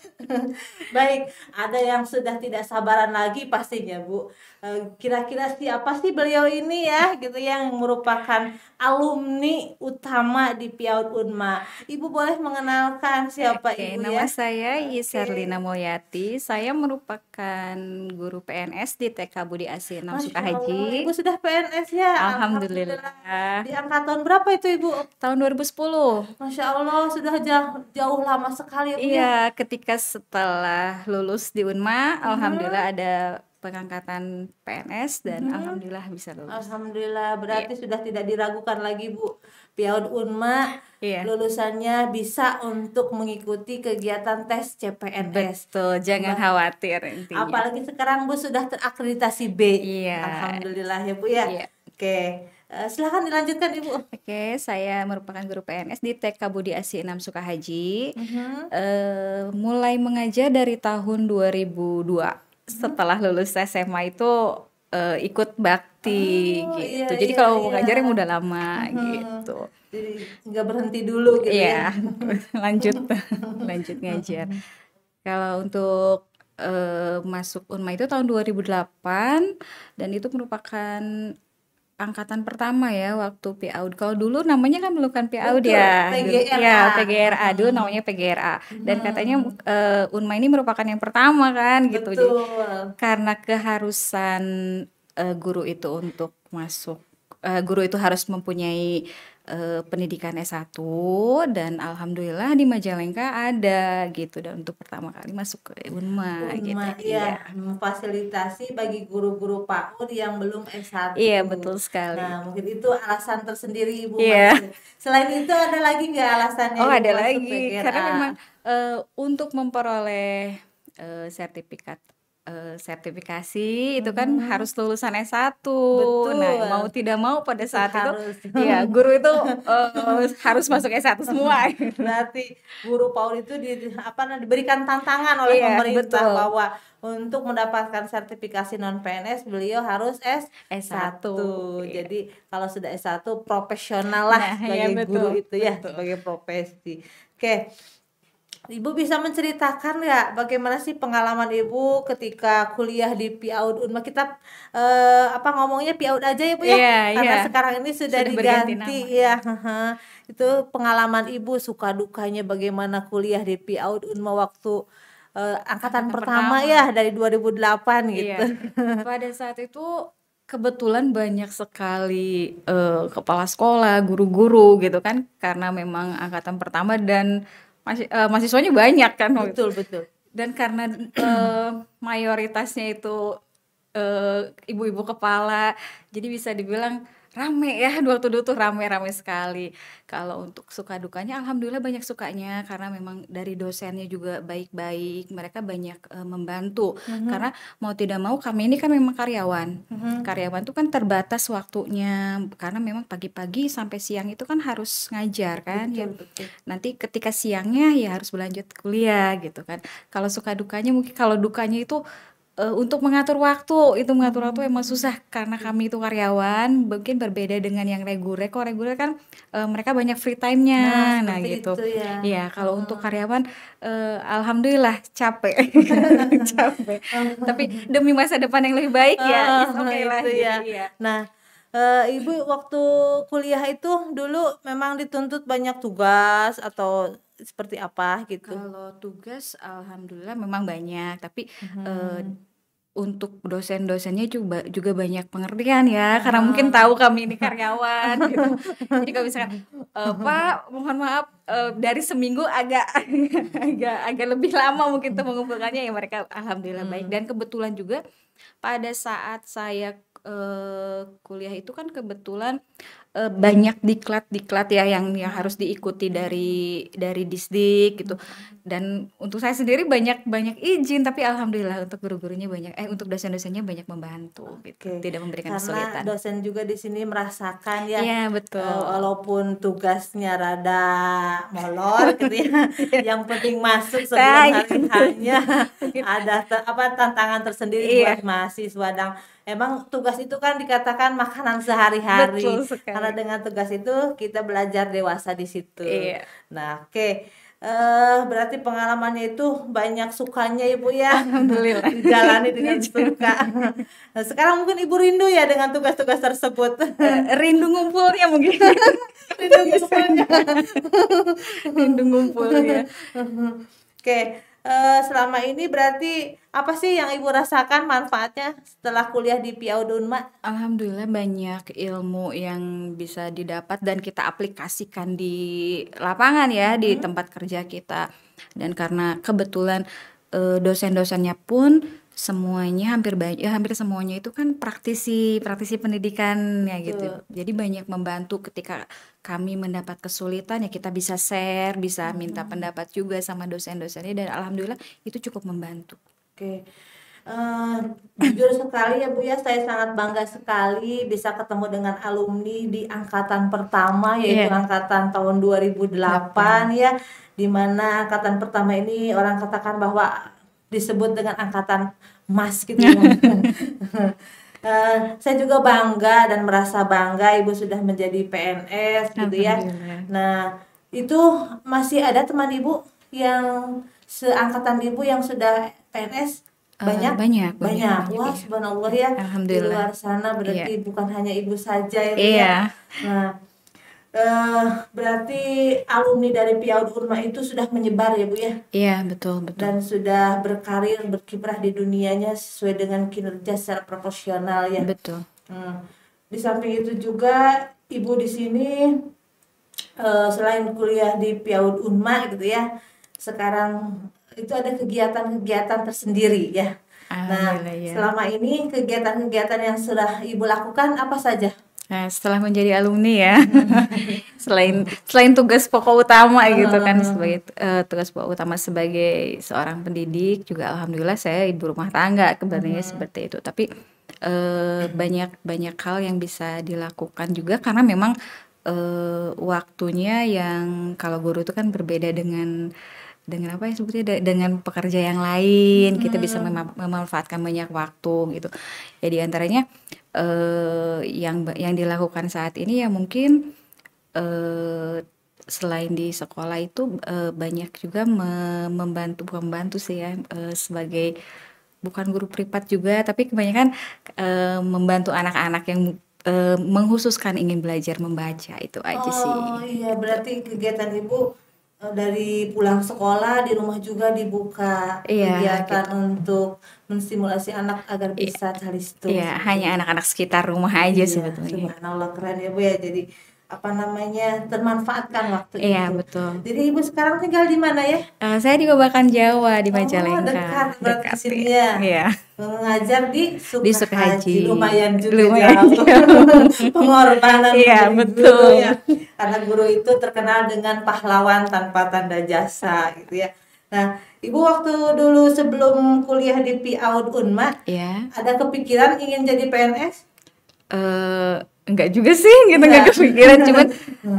S1: Baik, ada yang sudah tidak sabaran lagi pastinya Bu. Eh, kira-kira siapa sih beliau ini ya gitu ya, yang merupakan alumni utama di Piaut Unma. Ibu boleh mengenalkan
S3: siapa Oke, Ibu nama ya? Nama saya Yisarlina Moyati. Saya merupakan guru PNS di TK Budi Asih 6 Sukahaji. Ibu sudah PNS ya? Alhamdulillah. Alhamdulillah. Di angkatan berapa itu Ibu? Tahun 2010. Masya Allah, sudah jauh,
S1: jauh lama sekali. Iya, Iya,
S3: ketika setelah lulus di Unma, hmm. Alhamdulillah ada pengangkatan PNS dan hmm. alhamdulillah bisa lulus.
S1: Alhamdulillah berarti yeah. sudah tidak diragukan lagi Bu. Piaun Unma yeah. lulusannya bisa untuk mengikuti kegiatan tes CPNS. Betul, jangan khawatir intinya. Apalagi sekarang Bu sudah terakreditasi B. Yeah. Alhamdulillah ya Bu ya. Yeah.
S3: Oke. Okay. Uh, eh, silahkan dilanjutkan Ibu. Oke, okay, saya merupakan guru PNS di TK Budi Asih 6 Sukahaji. Uh -huh. uh, mulai mengajar dari tahun 2002 setelah lulus SMA itu uh, ikut bakti oh, gitu. Iya, Jadi iya, kalau mau iya. ngajar yang udah lama hmm. gitu. Jadi nggak berhenti dulu gitu. Ya? Iya, ya. lanjut lanjut ngajar. Uh-huh. kalau untuk uh, masuk Unma itu tahun 2008 dan itu merupakan angkatan pertama ya waktu PAUD. Kalau dulu namanya kan melakukan PAUD ya. PGRA. Ya, PGRA dulu hmm. namanya PGRA. Dan hmm. katanya uh, Unma ini merupakan yang pertama kan gitu. Betul. Jadi karena keharusan uh, guru itu untuk masuk uh, guru itu harus mempunyai Eh, pendidikan S1 dan alhamdulillah di Majalengka ada gitu dan untuk pertama kali masuk ke Unma, Unma gitu. Iya, ya.
S1: memfasilitasi bagi guru-guru PAUD yang belum S1. Iya,
S3: betul sekali. Nah, mungkin itu
S1: alasan tersendiri Ibu. Iya. Selain itu ada lagi nggak alasannya? Oh, ada lagi karena ah. memang
S3: uh, untuk memperoleh uh, sertifikat Eh, sertifikasi hmm. itu kan harus lulusan S1. Betul. Nah, mau tidak mau pada saat harus. itu ya guru itu uh, harus masuk S1 semua. Berarti
S1: guru Paul itu di apa diberikan tantangan oleh yeah, pemerintah betul. bahwa untuk mendapatkan sertifikasi non PNS beliau harus S S1. Iya. Jadi kalau sudah S1 profesional lah nah, sebagai iya, ya, betul, guru itu betul. ya sebagai profesi. Oke. Okay Ibu bisa menceritakan nggak bagaimana sih pengalaman ibu ketika kuliah di Piaud Unma kita eh, apa ngomongnya Piaud aja ya bu ya yeah, karena yeah. sekarang ini sudah, sudah diganti ya itu pengalaman ibu suka dukanya bagaimana kuliah di Piaud Unma waktu eh, angkatan, pertama, pertama ya dari 2008
S3: iya. gitu pada saat itu kebetulan banyak sekali eh, kepala sekolah, guru-guru gitu kan karena memang angkatan pertama dan masih uh, mahasiswanya banyak kan betul gitu. betul dan karena uh, mayoritasnya itu eh, ibu-ibu uh, ibu -ibu kepala jadi bisa dibilang rame ya dua-dua tuh rame-rame sekali. Kalau untuk suka dukanya alhamdulillah banyak sukanya karena memang dari dosennya juga baik-baik, mereka banyak e, membantu. Mm-hmm. Karena mau tidak mau kami ini kan memang karyawan. Mm-hmm. Karyawan tuh kan terbatas waktunya karena memang pagi-pagi sampai siang itu kan harus ngajar kan. Betul, ya, betul. Nanti ketika siangnya ya harus berlanjut kuliah gitu kan. Kalau suka dukanya mungkin kalau dukanya itu uh, untuk mengatur waktu itu mengatur waktu emang susah karena kami itu karyawan mungkin berbeda dengan yang reguler kok reguler kan uh, mereka banyak free timenya nah, nah gitu itu ya, ya kalau oh. untuk karyawan uh, alhamdulillah capek capek oh. tapi demi masa depan yang lebih baik ya oke ah, okay lah ya. ya nah Uh, ibu waktu
S1: kuliah itu dulu memang dituntut banyak tugas atau seperti
S3: apa gitu? Kalau tugas alhamdulillah memang banyak, tapi hmm. uh, untuk dosen-dosennya juga juga banyak pengertian ya iya. karena mungkin tahu kami ini karyawan gitu. Jadi kalau misalkan e, Pak mohon maaf e, dari seminggu agak agak agak lebih lama mungkin tuh mengumpulkannya ya mereka alhamdulillah hmm. baik dan kebetulan juga pada saat saya Eh, kuliah itu kan kebetulan uh, banyak diklat-diklat ya yang yang harus diikuti dari dari disdik gitu. Dan untuk saya sendiri banyak banyak izin tapi alhamdulillah untuk guru-gurunya banyak eh untuk dosen-dosennya banyak membantu gitu. Oke. Tidak memberikan Karena kesulitan.
S1: dosen juga di sini merasakan ya. Iya,
S3: betul. Uh, walaupun tugasnya rada molor gitu ya.
S1: yang penting masuk nah, sebelum hari iya. hanya ada apa tantangan tersendiri iya. buat mahasiswa dan emang tugas itu kan dikatakan makanan sehari-hari. Karena dengan tugas itu kita belajar dewasa di situ. Iya. Nah, oke. Okay. Uh, eh, berarti pengalamannya itu banyak sukanya ibu ya Alhamdulillah dijalani dengan suka nah, sekarang mungkin ibu rindu ya dengan tugas-tugas tersebut eh, rindu ngumpulnya mungkin rindu ngumpulnya rindu ngumpulnya oke okay. Eh, selama ini berarti apa sih yang ibu rasakan manfaatnya setelah kuliah di
S3: Piau Dunma? Alhamdulillah banyak ilmu yang bisa didapat dan kita aplikasikan di lapangan ya hmm. di mm-hmm. tempat kerja kita dan karena kebetulan eh, dosen-dosennya pun semuanya hampir banyak hampir semuanya itu kan praktisi praktisi pendidikan ya gitu jadi banyak membantu ketika kami mendapat kesulitan ya kita bisa share bisa hmm. minta pendapat juga sama dosen-dosennya dan alhamdulillah itu cukup membantu oke okay. Uh, eh, jujur sekali ya Bu
S1: ya, saya sangat bangga sekali bisa ketemu dengan
S3: alumni di
S1: angkatan pertama iya. yaitu yeah. angkatan tahun 2008 8. ya, di mana angkatan pertama ini orang katakan bahwa disebut dengan angkatan emas gitu ya. Uh, saya juga bangga dan merasa bangga ibu sudah menjadi PNS gitu ya. Nah itu masih ada teman ibu yang seangkatan ibu yang sudah PNS
S3: eh, banyak uh, banyak banyak, banyak.
S1: wah iya. subhanallah ya di luar sana berarti iya. bukan hanya ibu saja ya. Iya. Nah Uh, berarti alumni dari Piau Durma itu sudah menyebar ya Bu ya?
S3: Iya betul betul. Dan
S1: sudah berkarir berkiprah di dunianya sesuai dengan kinerja secara proporsional ya. Betul. Hmm. Di samping itu juga Ibu di sini uh, selain kuliah di Piau Unma gitu ya, sekarang itu ada kegiatan-kegiatan tersendiri ya. Nah, ya. selama ini kegiatan-kegiatan yang sudah Ibu lakukan
S3: apa saja? Nah, setelah menjadi alumni ya, selain selain tugas pokok utama gitu kan ah. sebagai uh, tugas pokok utama sebagai seorang pendidik juga alhamdulillah saya ibu rumah tangga kebanyakannya hmm. Ah. seperti itu. Tapi uh, banyak banyak hal yang bisa dilakukan juga karena memang uh, waktunya yang kalau guru itu kan berbeda dengan dengan apa ya sebutnya dengan pekerja yang lain kita bisa ah. mem memanfaatkan banyak waktu gitu. Ya di antaranya uh, yang yang dilakukan saat ini ya mungkin uh, selain di sekolah itu uh, banyak juga me membantu bukan membantu sih ya uh, sebagai bukan guru privat juga tapi kebanyakan uh, membantu anak-anak yang menghususkan ingin belajar membaca itu aja sih. Oh
S1: iya berarti kegiatan ibu Eh, dari pulang sekolah di rumah juga dibuka iya, kegiatan gitu. untuk menstimulasi anak agar iya. bisa iya, calistung. Iya, gitu.
S3: hanya anak-anak sekitar rumah aja iya, sebetulnya.
S1: Subhanallah keren ya Bu ya. Jadi apa namanya termanfaatkan iya, waktu iya, itu. Iya
S3: betul. Jadi ibu sekarang tinggal di mana ya? Uh, saya di Babakan Jawa di oh, Majalengka. Oh, dekat
S1: dekat dekat, ya. Iya.
S3: Mengajar
S1: di Sukahaji. Di Sukahaji. Lumayan juga Lumayan
S3: Pengorbanan. Iya
S1: betul. Guru, ya. Karena guru itu terkenal dengan pahlawan tanpa tanda jasa gitu ya. Nah, Ibu waktu dulu sebelum kuliah di Piaud Unma, iya. ada kepikiran ingin jadi PNS?
S3: Eh uh enggak juga sih gitu enggak, enggak kepikiran cuman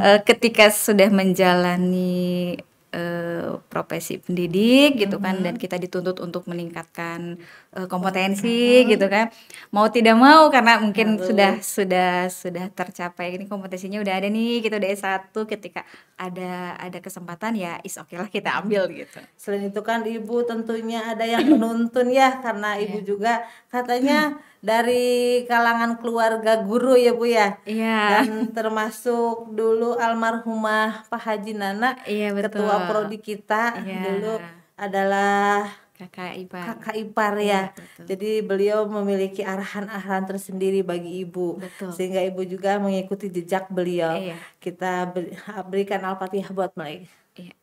S3: uh, ketika sudah menjalani uh, profesi pendidik gitu kan mm -hmm. dan kita dituntut untuk meningkatkan Eh, kompetensi hmm. gitu kan mau tidak mau karena mungkin Aduh. sudah sudah sudah tercapai ini kompetensinya udah ada nih kita gitu, udah S1 ketika ada ada kesempatan ya is oke okay lah kita ambil gitu selain itu kan ibu tentunya ada yang menuntun ya karena iya. ibu juga
S1: katanya dari kalangan keluarga guru ya Bu ya. Iya. Dan termasuk dulu almarhumah Pak Haji Nana iya, betul. ketua prodi kita yeah. dulu adalah kakak ipar kakak ipar ya, ya jadi beliau memiliki arahan-arahan tersendiri bagi ibu betul. sehingga ibu juga mengikuti jejak beliau iya. kita berikan al-fatihah buat mereka iya.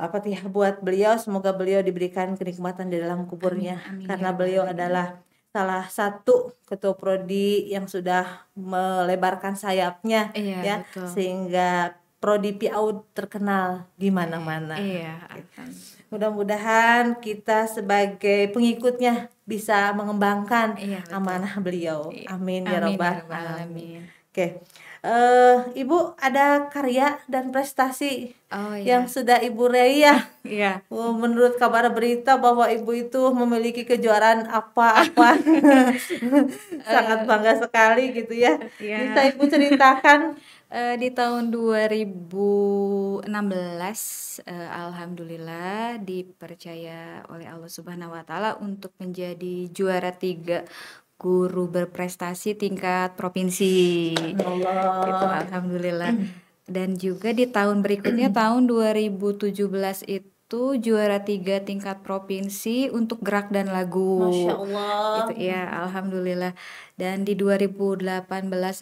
S1: al-fatihah buat beliau semoga beliau diberikan kenikmatan di dalam kuburnya amin, amin, ya karena beliau amin. adalah salah satu ketua prodi yang sudah melebarkan sayapnya iya, ya betul. sehingga prodi piau terkenal di mana-mana iya, gitu. Mudah-mudahan kita sebagai pengikutnya bisa mengembangkan iya, amanah beliau. Iya. Amin, ya robbal ya alamin. Oke. Uh, Ibu ada karya dan prestasi oh, iya. yang sudah Ibu Raya.
S3: Iya. Uh,
S1: menurut kabar berita bahwa Ibu itu memiliki kejuaraan apa-apa. Sangat eh. bangga sekali gitu ya. Iya. Bisa Ibu
S3: ceritakan Uh, di tahun 2016 uh, eh, alhamdulillah dipercaya oleh Allah Subhanahu wa taala untuk menjadi juara tiga guru berprestasi tingkat provinsi. Allah. Itu alhamdulillah. Dan juga di tahun berikutnya tahun 2017 itu itu juara tiga tingkat provinsi untuk gerak dan lagu. Masya Allah. Itu ya, alhamdulillah. Dan di 2018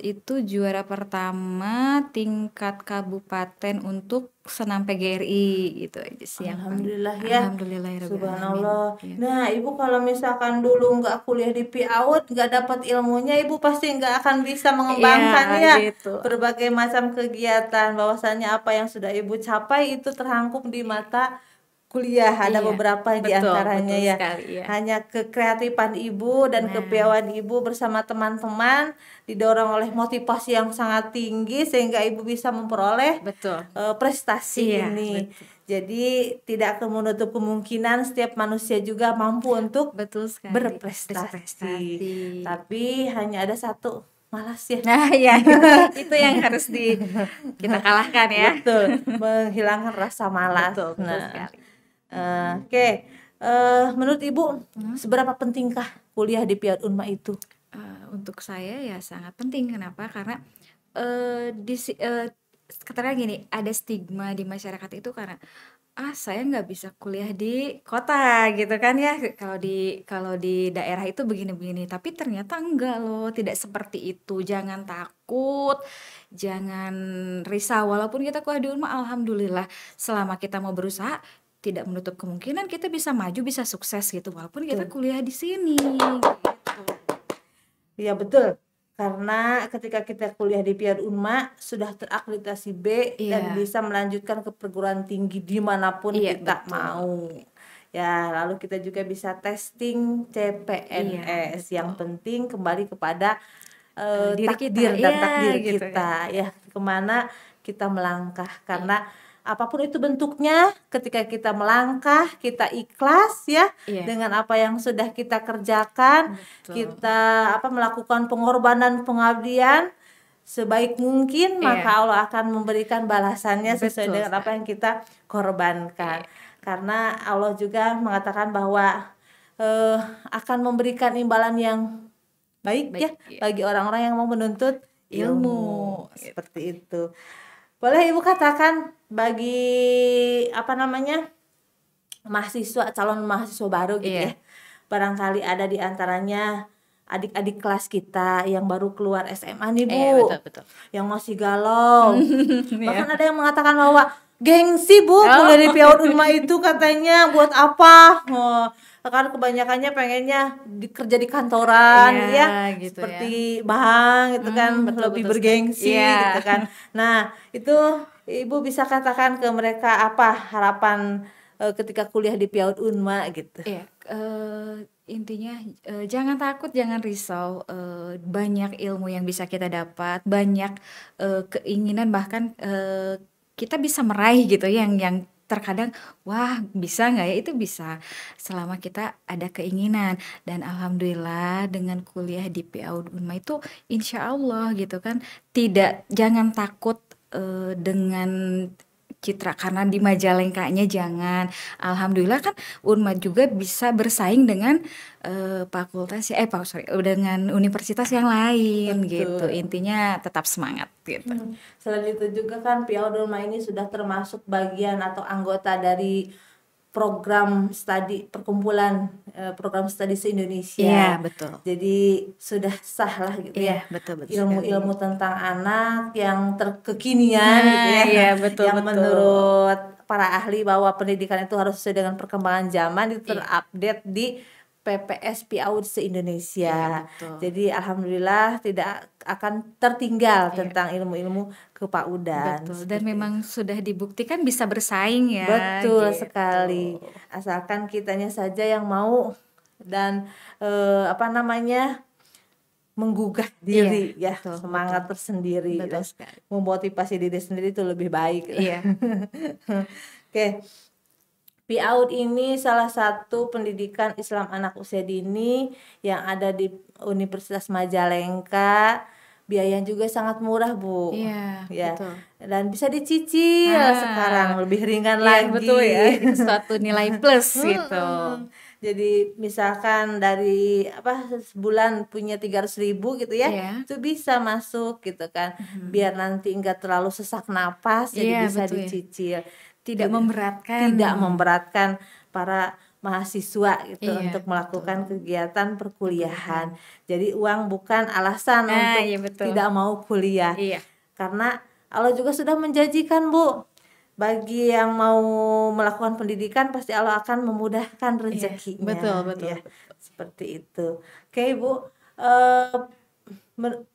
S3: itu juara pertama tingkat kabupaten untuk senam PGRI gitu aja sih. Alhamdulillah ya. Alhamdulillah ya. Subhanallah.
S1: Ya. Nah, Ibu kalau misalkan dulu nggak kuliah di Piaut, nggak dapat ilmunya, Ibu pasti nggak akan bisa mengembangkan ya, ya gitu. berbagai macam kegiatan. Bahwasannya apa yang sudah Ibu capai itu terangkum di mata kuliah ada iya, beberapa betul, di antaranya ya. Sekali, ya hanya kekreatifan ibu dan nah. kepiawaian ibu bersama teman-teman didorong oleh motivasi yang sangat tinggi sehingga ibu bisa memperoleh betul. Uh, prestasi iya, ini betul. jadi tidak akan menutup kemungkinan setiap manusia juga mampu untuk betul sekali. berprestasi, berprestasi. tapi hanya ada satu malas ya. Nah, ya itu, itu yang harus di kita kalahkan ya. Betul. Menghilangkan rasa malas. Betul, betul nah. sekali. Eh, oke, okay. uh, eh, menurut Ibu hmm? seberapa pentingkah kuliah
S3: di Piat Unma itu? Uh, untuk saya ya sangat penting. Kenapa? Karena uh, di uh, katanya gini, ada stigma di masyarakat itu karena ah saya nggak bisa kuliah di kota gitu kan ya kalau di kalau di daerah itu begini-begini tapi ternyata enggak loh tidak seperti itu jangan takut jangan risau walaupun kita kuliah di rumah alhamdulillah selama kita mau berusaha tidak menutup kemungkinan kita bisa maju bisa sukses gitu walaupun kita kuliah di sini gitu. Iya, betul. Karena ketika kita kuliah di Pian Unma
S1: sudah terakreditasi B yeah. dan iya. bisa melanjutkan ke perguruan tinggi dimanapun yeah, kita betul. mau. Ya, lalu kita juga bisa testing CPNS. yeah, Yang iya, penting kembali kepada uh, diri takdir kita, dan iya, takdir gitu, kita. Ya. ya, kemana kita melangkah karena yeah apapun itu bentuknya ketika kita melangkah kita ikhlas ya yeah. dengan apa yang sudah kita kerjakan Betul. kita apa melakukan pengorbanan pengabdian sebaik mungkin yeah. maka Allah akan memberikan balasannya Betul, sesuai dengan apa yang kita korbankan yeah. karena Allah juga mengatakan bahwa uh, akan memberikan imbalan yang baik, baik ya, iya. bagi orang-orang yang mau menuntut ilmu, ilmu. Iya. seperti itu. Boleh Ibu katakan bagi apa namanya? mahasiswa calon mahasiswa baru gitu yeah. ya. Barangkali ada di antaranya adik-adik kelas kita yang baru keluar SMA nih iya, Bu. betul, betul. Yang masih galau. Iya. Bahkan yeah. ada yang mengatakan bahwa gengsi bu oh. kuliah di PAUD Unma itu katanya buat apa oh, kan kebanyakannya pengennya dikerja di kantoran ya, ya gitu ya. seperti ya. bang gitu kan, hmm, kan betul, lebih betul, bergengsi yeah. gitu kan nah itu ibu bisa katakan ke mereka apa harapan eh, ketika kuliah di Piaut Unma gitu Iya
S3: uh, intinya eh, jangan takut jangan risau banyak ilmu yang bisa kita dapat banyak keinginan bahkan kita bisa meraih gitu yang yang terkadang wah bisa nggak ya itu bisa selama kita ada keinginan dan alhamdulillah dengan kuliah di PAUD Unma itu insya Allah gitu kan tidak jangan takut uh, dengan Citra karena di Majalengkanya jangan. Alhamdulillah kan Unma juga bisa bersaing dengan uh, fakultas ya, eh pak sorry dengan universitas yang lain Betul. gitu. Intinya tetap semangat gitu.
S1: Hmm. Selain itu juga kan piala Piaudoma ini sudah termasuk bagian atau anggota dari program studi perkumpulan eh, program studi se Indonesia. Iya, betul. Jadi sudah sah lah gitu iya, ya. betul betul. Ilmu-ilmu tentang anak yang terkekinian nah, gitu ya. Iya, betul yang betul. menurut para ahli bahwa pendidikan itu harus sesuai dengan perkembangan zaman itu iya. terupdate di PPS PAUD se-Indonesia. Ya, Jadi alhamdulillah tidak akan tertinggal ya. tentang ilmu-ilmu ke kepaudan. Betul. Dan memang sudah dibuktikan bisa bersaing ya. Betul gitu. sekali. Asalkan kitanya saja yang mau dan eh, apa namanya? menggugah iya, diri iya, ya betul, semangat betul. tersendiri betul sekali. memotivasi diri sendiri itu lebih baik iya. oke okay. PAUD iya. ini salah satu pendidikan Islam anak usia dini yang ada di Universitas Majalengka. Biaya juga sangat murah, Bu. Iya, ya. betul. Dan bisa dicicil ah, sekarang lebih ringan iya, lagi. betul ya. Suatu nilai plus gitu. Jadi misalkan dari apa sebulan punya tiga ratus ribu gitu ya, yeah. itu bisa masuk gitu kan. Mm -hmm. Biar nanti enggak terlalu sesak napas jadi iya, bisa ya. dicicil. Ya tidak iya. memberatkan tidak memberatkan para mahasiswa gitu iya, untuk melakukan betul. kegiatan perkuliahan. Betul. Jadi uang bukan alasan ah, untuk iya, betul. tidak mau kuliah. Iya. Karena Allah juga sudah menjanjikan, Bu. Bagi yang mau melakukan pendidikan pasti Allah akan memudahkan iya, rezekinya. Iya, betul, betul. Ya, seperti itu. Oke, ibu Uh,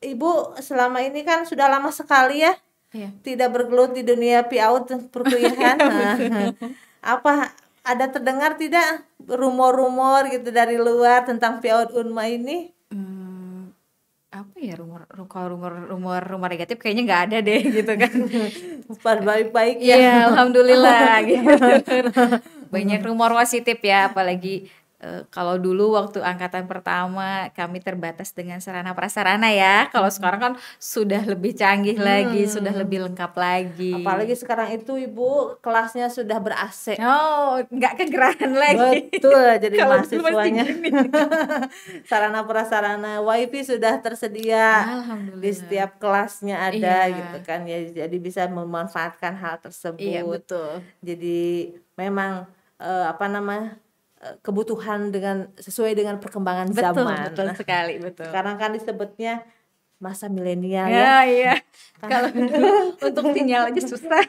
S1: eh, Ibu selama ini kan sudah lama sekali ya Iya. tidak bergelut di dunia piaut perkuliahan iya. nah, apa ada terdengar tidak rumor-rumor gitu dari luar tentang piaut unma
S3: ini eh, apa ya rumor kalau rumor rumor rumor negatif kayaknya nggak ada deh gitu kan baik-baik ya, ya alhamdulillah gitu banyak rumor positif ya apalagi Eh, kalau dulu waktu angkatan pertama kami terbatas dengan sarana prasarana ya. Kalau sekarang kan sudah lebih canggih hmm. lagi, mm. sudah lebih lengkap lagi. Apalagi
S1: sekarang itu Ibu kelasnya sudah ber AC. Oh, nggak kegerahan lagi.
S3: Betul, jadi mahasiswanya.
S1: sarana prasarana WiFi sudah tersedia. Di setiap kelasnya ada iya. gitu kan ya. Jadi bisa memanfaatkan hal iya, tersebut. Iya, betul. Jadi memang uh, apa namanya? Eh, kebutuhan dengan sesuai dengan perkembangan betul, zaman. Betul nah, sekali, betul. Sekarang kan disebutnya masa milenial ya. ya. Iya, kan? Kalau untuk sinyal aja susah.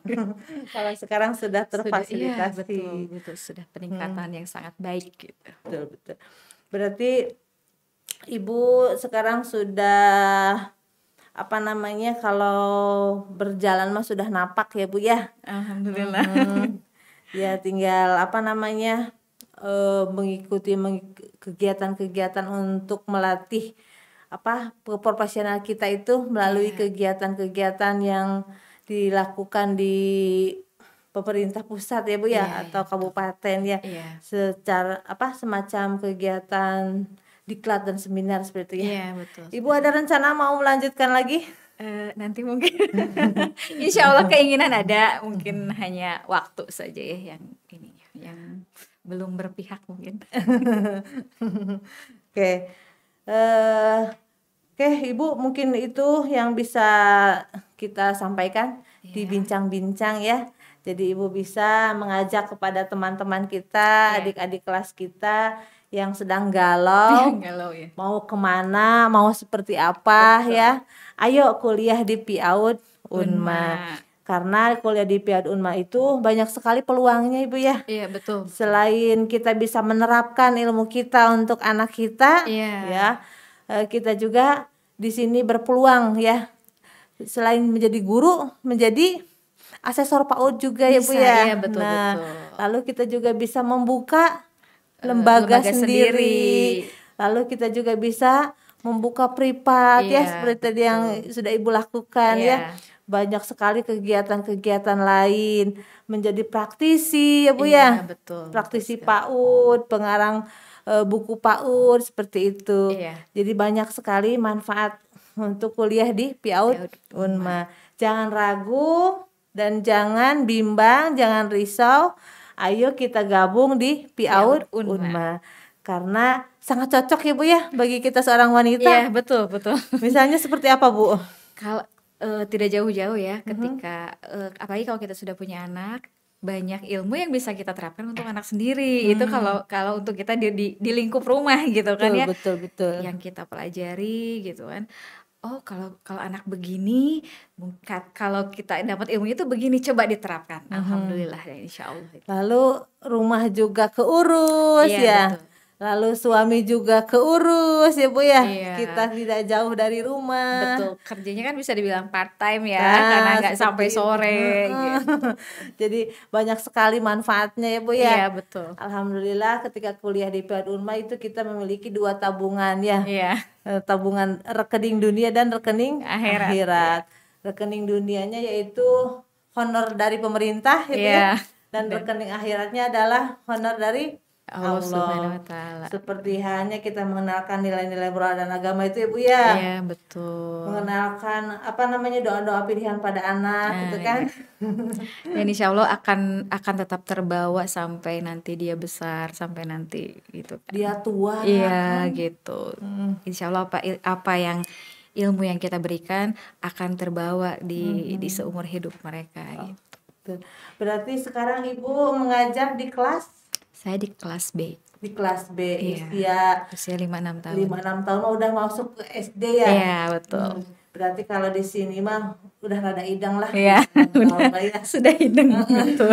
S3: Kalau sekarang sudah terfasilitasi. Sudah, iya, betul, betul. Sudah peningkatan hmm. yang sangat baik gitu. Betul, betul.
S1: Berarti Ibu sekarang sudah apa namanya kalau berjalan mah sudah napak ya Bu ya.
S3: Alhamdulillah. Hmm
S1: ya tinggal apa namanya uh, mengikuti kegiatan-kegiatan untuk melatih apa profesional kita itu melalui iya. kegiatan-kegiatan yang dilakukan di pemerintah pusat ya Bu ya yeah, atau yeah, iya, kabupaten ya yeah. secara apa semacam kegiatan diklat dan seminar seperti itu ya. Yeah, betul. Ibu ada rencana mau melanjutkan lagi? Eh,
S3: nanti mungkin insya Allah keinginan ada mungkin hanya waktu saja ya yang ini yang belum berpihak mungkin oke
S1: okay. uh, eh, oke ibu mungkin itu yang bisa kita sampaikan yeah. di iya. bincang-bincang ya jadi ibu bisa mengajak kepada teman-teman kita iya. adik-adik yeah. kelas kita yang sedang galau, yang galau ya. mau kemana, mau seperti apa Betul. ya. Ayo kuliah di PIAUD Unma. Unma. Karena kuliah di Piaut Unma itu banyak sekali peluangnya Ibu ya. Iya, betul. Selain kita bisa menerapkan ilmu kita untuk anak kita, iya. ya. Eh, kita juga di sini berpeluang ya. Selain menjadi guru, menjadi asesor PAUD juga bisa, ya Bu ya. Iya, betul, nah, betul. lalu kita juga bisa membuka Eh, lembaga, lembaga sendiri. sendiri. Lalu kita juga bisa membuka privat yeah. ya iya, seperti tadi yang mm. sudah Ibu lakukan yeah. ya. Iya. Banyak sekali kegiatan-kegiatan lain menjadi praktisi ya Bu yeah, ya. betul. Praktisi betul. PAUD, pengarang e, buku PAUD seperti itu. Yeah. Jadi banyak sekali manfaat untuk kuliah di PAUD Unma. Jangan ragu dan jangan bimbang, jangan risau ayo kita gabung di Piaur Unma. Unma karena sangat
S3: cocok ya Bu ya bagi kita seorang wanita. Iya, betul, betul.
S1: Misalnya seperti apa Bu?
S3: Kalau uh, eh, tidak jauh-jauh ya mhm. ketika uh, apalagi kalau kita sudah punya anak banyak ilmu yang bisa kita terapkan untuk anak sendiri hmm. itu kalau kalau untuk kita di, di di lingkup rumah gitu kan ya betul betul yang kita pelajari gitu kan oh kalau kalau anak begini kalau kita dapat ilmu itu begini coba diterapkan. Hmm. Alhamdulillah dan insya Allah. Lalu rumah juga
S1: keurus iya, ya.
S3: Betul lalu suami juga
S1: keurus ya bu ya iya. kita tidak jauh dari rumah betul kerjanya kan bisa dibilang part time ya nah, karena nggak sampai sore gitu. jadi banyak sekali manfaatnya ya bu ya iya betul alhamdulillah ketika kuliah di Pihak Unma itu kita memiliki dua tabungan ya iya. Eh, tabungan rekening dunia dan rekening akhirat, akhirat. rekening dunianya yaitu honor dari pemerintah ya, iya. Bu, ya? Iya. dan rekening akhiratnya adalah honor dari Allah, Allah Seperti hanya kita mengenalkan nilai-nilai moral dan agama itu ya Bu ya. Iya,
S3: betul.
S1: Mengenalkan apa namanya doa-doa pilihan pada anak nah, gitu iya. kan.
S3: Iya. dan insya Allah akan akan tetap terbawa sampai nanti dia besar, sampai nanti gitu kan. Dia tua. Iya, kan? gitu. Hmm. Insya Allah apa apa yang ilmu yang kita berikan akan terbawa di hmm. di seumur hidup mereka oh.
S1: gitu. Berarti sekarang Ibu mengajar di kelas
S3: saya di kelas B.
S1: Di kelas B iya. usia usia 5 6 tahun. 5 6 tahun udah masuk ke SD ya. Iya, betul. Hmm. Berarti kalau di sini mah udah rada idang lah. Iya, udah, ya. sudah idang gitu.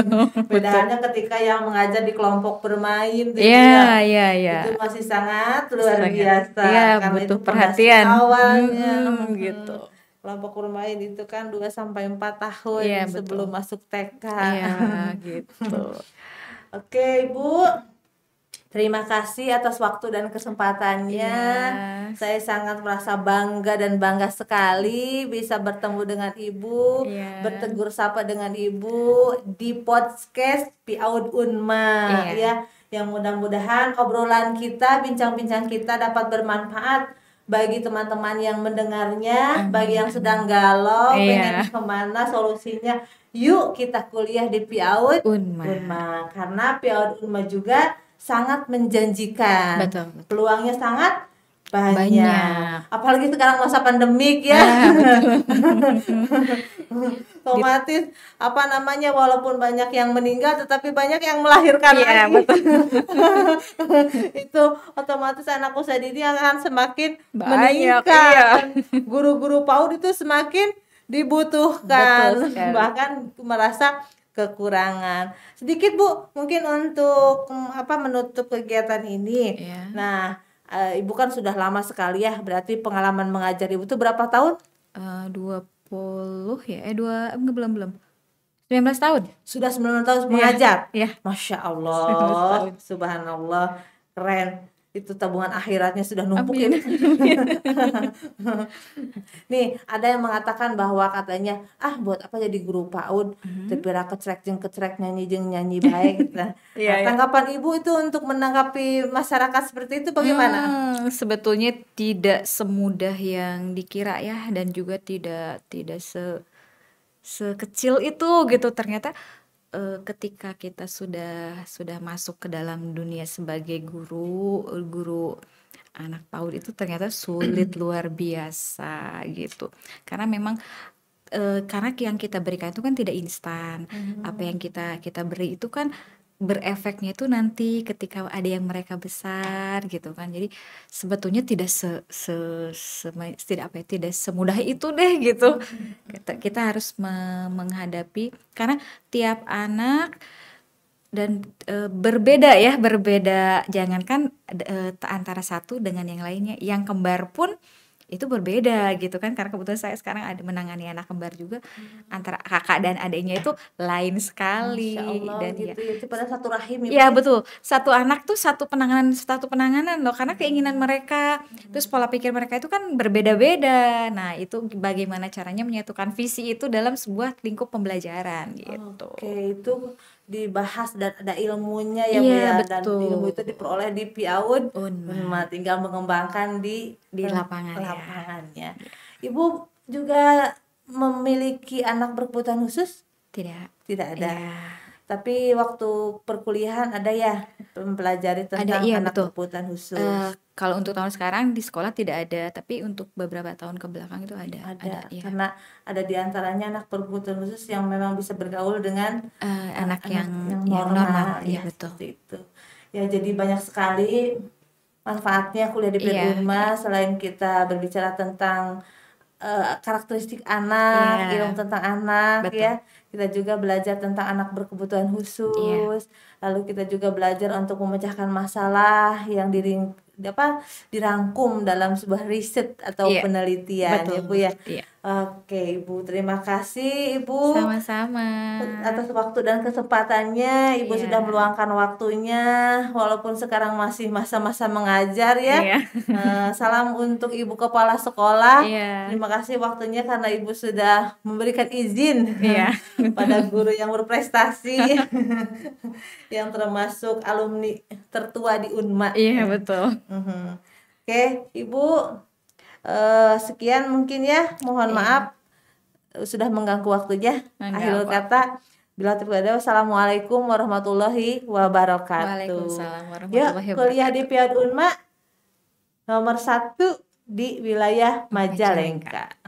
S1: Bedaannya betul. ketika yang mengajar di kelompok bermain gitu iya ya. Iya, iya, Itu masih sangat luar sangat, biasa. Iya, butuh itu perhatian. Awalnya hmm, gitu. Kelompok bermain itu kan 2 sampai 4 tahun ya, sebelum betul. masuk TK. Iya, gitu. Oke, Ibu. Terima kasih atas waktu dan kesempatannya. Yes. Iya. Saya sangat merasa bangga dan bangga sekali bisa bertemu dengan Ibu, yes. Iya. bertegur sapa dengan Ibu di podcast Piaud Unma yes. Iya. ya. Yang mudah-mudahan obrolan kita, bincang-bincang kita dapat bermanfaat bagi teman-teman yang mendengarnya, iya. bagi yang sedang galau, iya. pengen kemana solusinya, yuk kita kuliah di PIAUD Unma. Unma. Karena PIAUD Unma juga sangat menjanjikan. Betul, betul. Peluangnya sangat banyak. banyak. Apalagi sekarang masa pandemik ya. Nah, otomatis apa namanya walaupun banyak yang meninggal tetapi banyak yang melahirkan ya, lagi. Betul. itu otomatis anak usia dini akan semakin banyak, meningkat. Iya. Guru-guru PAUD itu semakin dibutuhkan. Bahkan merasa kekurangan. Sedikit Bu, mungkin untuk mm, apa menutup kegiatan ini. Ya. Nah, uh, ibu kan sudah lama sekali ya berarti pengalaman mengajar ibu tuh berapa tahun
S3: eh, dua puluh ya eh dua belum belum 19 tahun sudah 19 tahun iya, mengajar
S1: ya ya. masya allah subhanallah keren itu tabungan akhiratnya sudah numpuk ya. ini. Nih, ada yang mengatakan bahwa katanya, "Ah, buat apa jadi guru PAUD? Mm-hmm. Tepira kecrek jeng kecrek nyanyi jeng nyanyi baik." Nah, yeah, iya, iya. tanggapan yeah. Ibu itu untuk menanggapi masyarakat seperti itu bagaimana? Hmm,
S3: sebetulnya tidak semudah yang dikira ya dan juga tidak tidak se sekecil itu gitu ternyata uh, ketika kita sudah sudah masuk ke dalam dunia sebagai guru guru anak PAUD itu ternyata sulit luar biasa gitu karena memang uh, karena yang kita berikan itu kan tidak instan mm -hmm. apa yang kita kita beri itu kan berefeknya itu nanti ketika ada yang mereka besar gitu kan jadi sebetulnya tidak se, se, se se tidak apa ya tidak semudah itu deh gitu hmm. kita, kita harus me menghadapi karena tiap anak dan e, berbeda ya berbeda jangankan e, antara satu dengan yang lainnya yang kembar pun itu berbeda gitu kan karena kebetulan saya sekarang ada menangani anak kembar juga hmm. antara kakak dan adiknya itu lain sekali Allah, dan gitu, ya, ya itu pada satu
S1: rahim ya, iya, ya betul
S3: satu anak tuh satu penanganan satu penanganan loh karena hmm. keinginan mereka hmm. terus pola pikir mereka itu kan berbeda-beda nah itu bagaimana caranya menyatukan visi itu dalam sebuah lingkup pembelajaran gitu oke okay. itu dibahas
S1: dan ada ilmunya ya yeah, Bu iya, ya dan ilmu
S3: itu diperoleh di Piaud Unma oh, nah, tinggal
S1: mengembangkan di di lapangan lapangannya. Ya. Ibu juga memiliki anak berkebutuhan khusus? Tidak. Tidak ada. Ya. Tapi
S3: waktu perkuliahan ada ya mempelajari tentang ada, iya, anak betul. berkebutuhan khusus. Uh, kalau untuk tahun sekarang di sekolah tidak ada, tapi untuk beberapa tahun ke belakang itu ada. Ada, ada ya. karena ada di antaranya anak berkebutuhan khusus yang memang bisa bergaul dengan uh, anak, anak yang, yang ya,
S1: normal, yang normal. Ya, ya betul. Itu. Ya jadi banyak sekali manfaatnya kuliah di Peruma iya. selain kita berbicara tentang uh, karakteristik anak, yeah. ilmu tentang anak ya. Betul. ya. Kita juga belajar tentang anak berkebutuhan khusus. Yeah. Lalu kita juga belajar untuk memecahkan masalah yang diring apa dirangkum dalam sebuah riset atau yeah. penelitian ya Betul. ya Bu ya. Yeah. Oke Ibu, terima kasih Ibu. Sama-sama. Atas waktu dan kesempatannya, Ibu yeah. sudah meluangkan waktunya, walaupun sekarang masih masa-masa mengajar ya. Yeah. Iya. salam untuk Ibu Kepala Sekolah. Yeah. Terima kasih waktunya karena Ibu sudah memberikan izin yeah. pada guru yang berprestasi, yang termasuk alumni tertua di Unma. Iya yeah, betul. Mhm. Oke Ibu, uh, sekian mungkin ya mohon iya. maaf eh, sudah mengganggu waktunya Enggak nah, Akhir apa. kata Bila terpada Wassalamualaikum warahmatullahi wabarakatuh. Waalaikumsalam warahmatullahi wabarakatuh. Yuk, kuliah di Piat Unma nomor satu di wilayah Majalengka. Majalengka.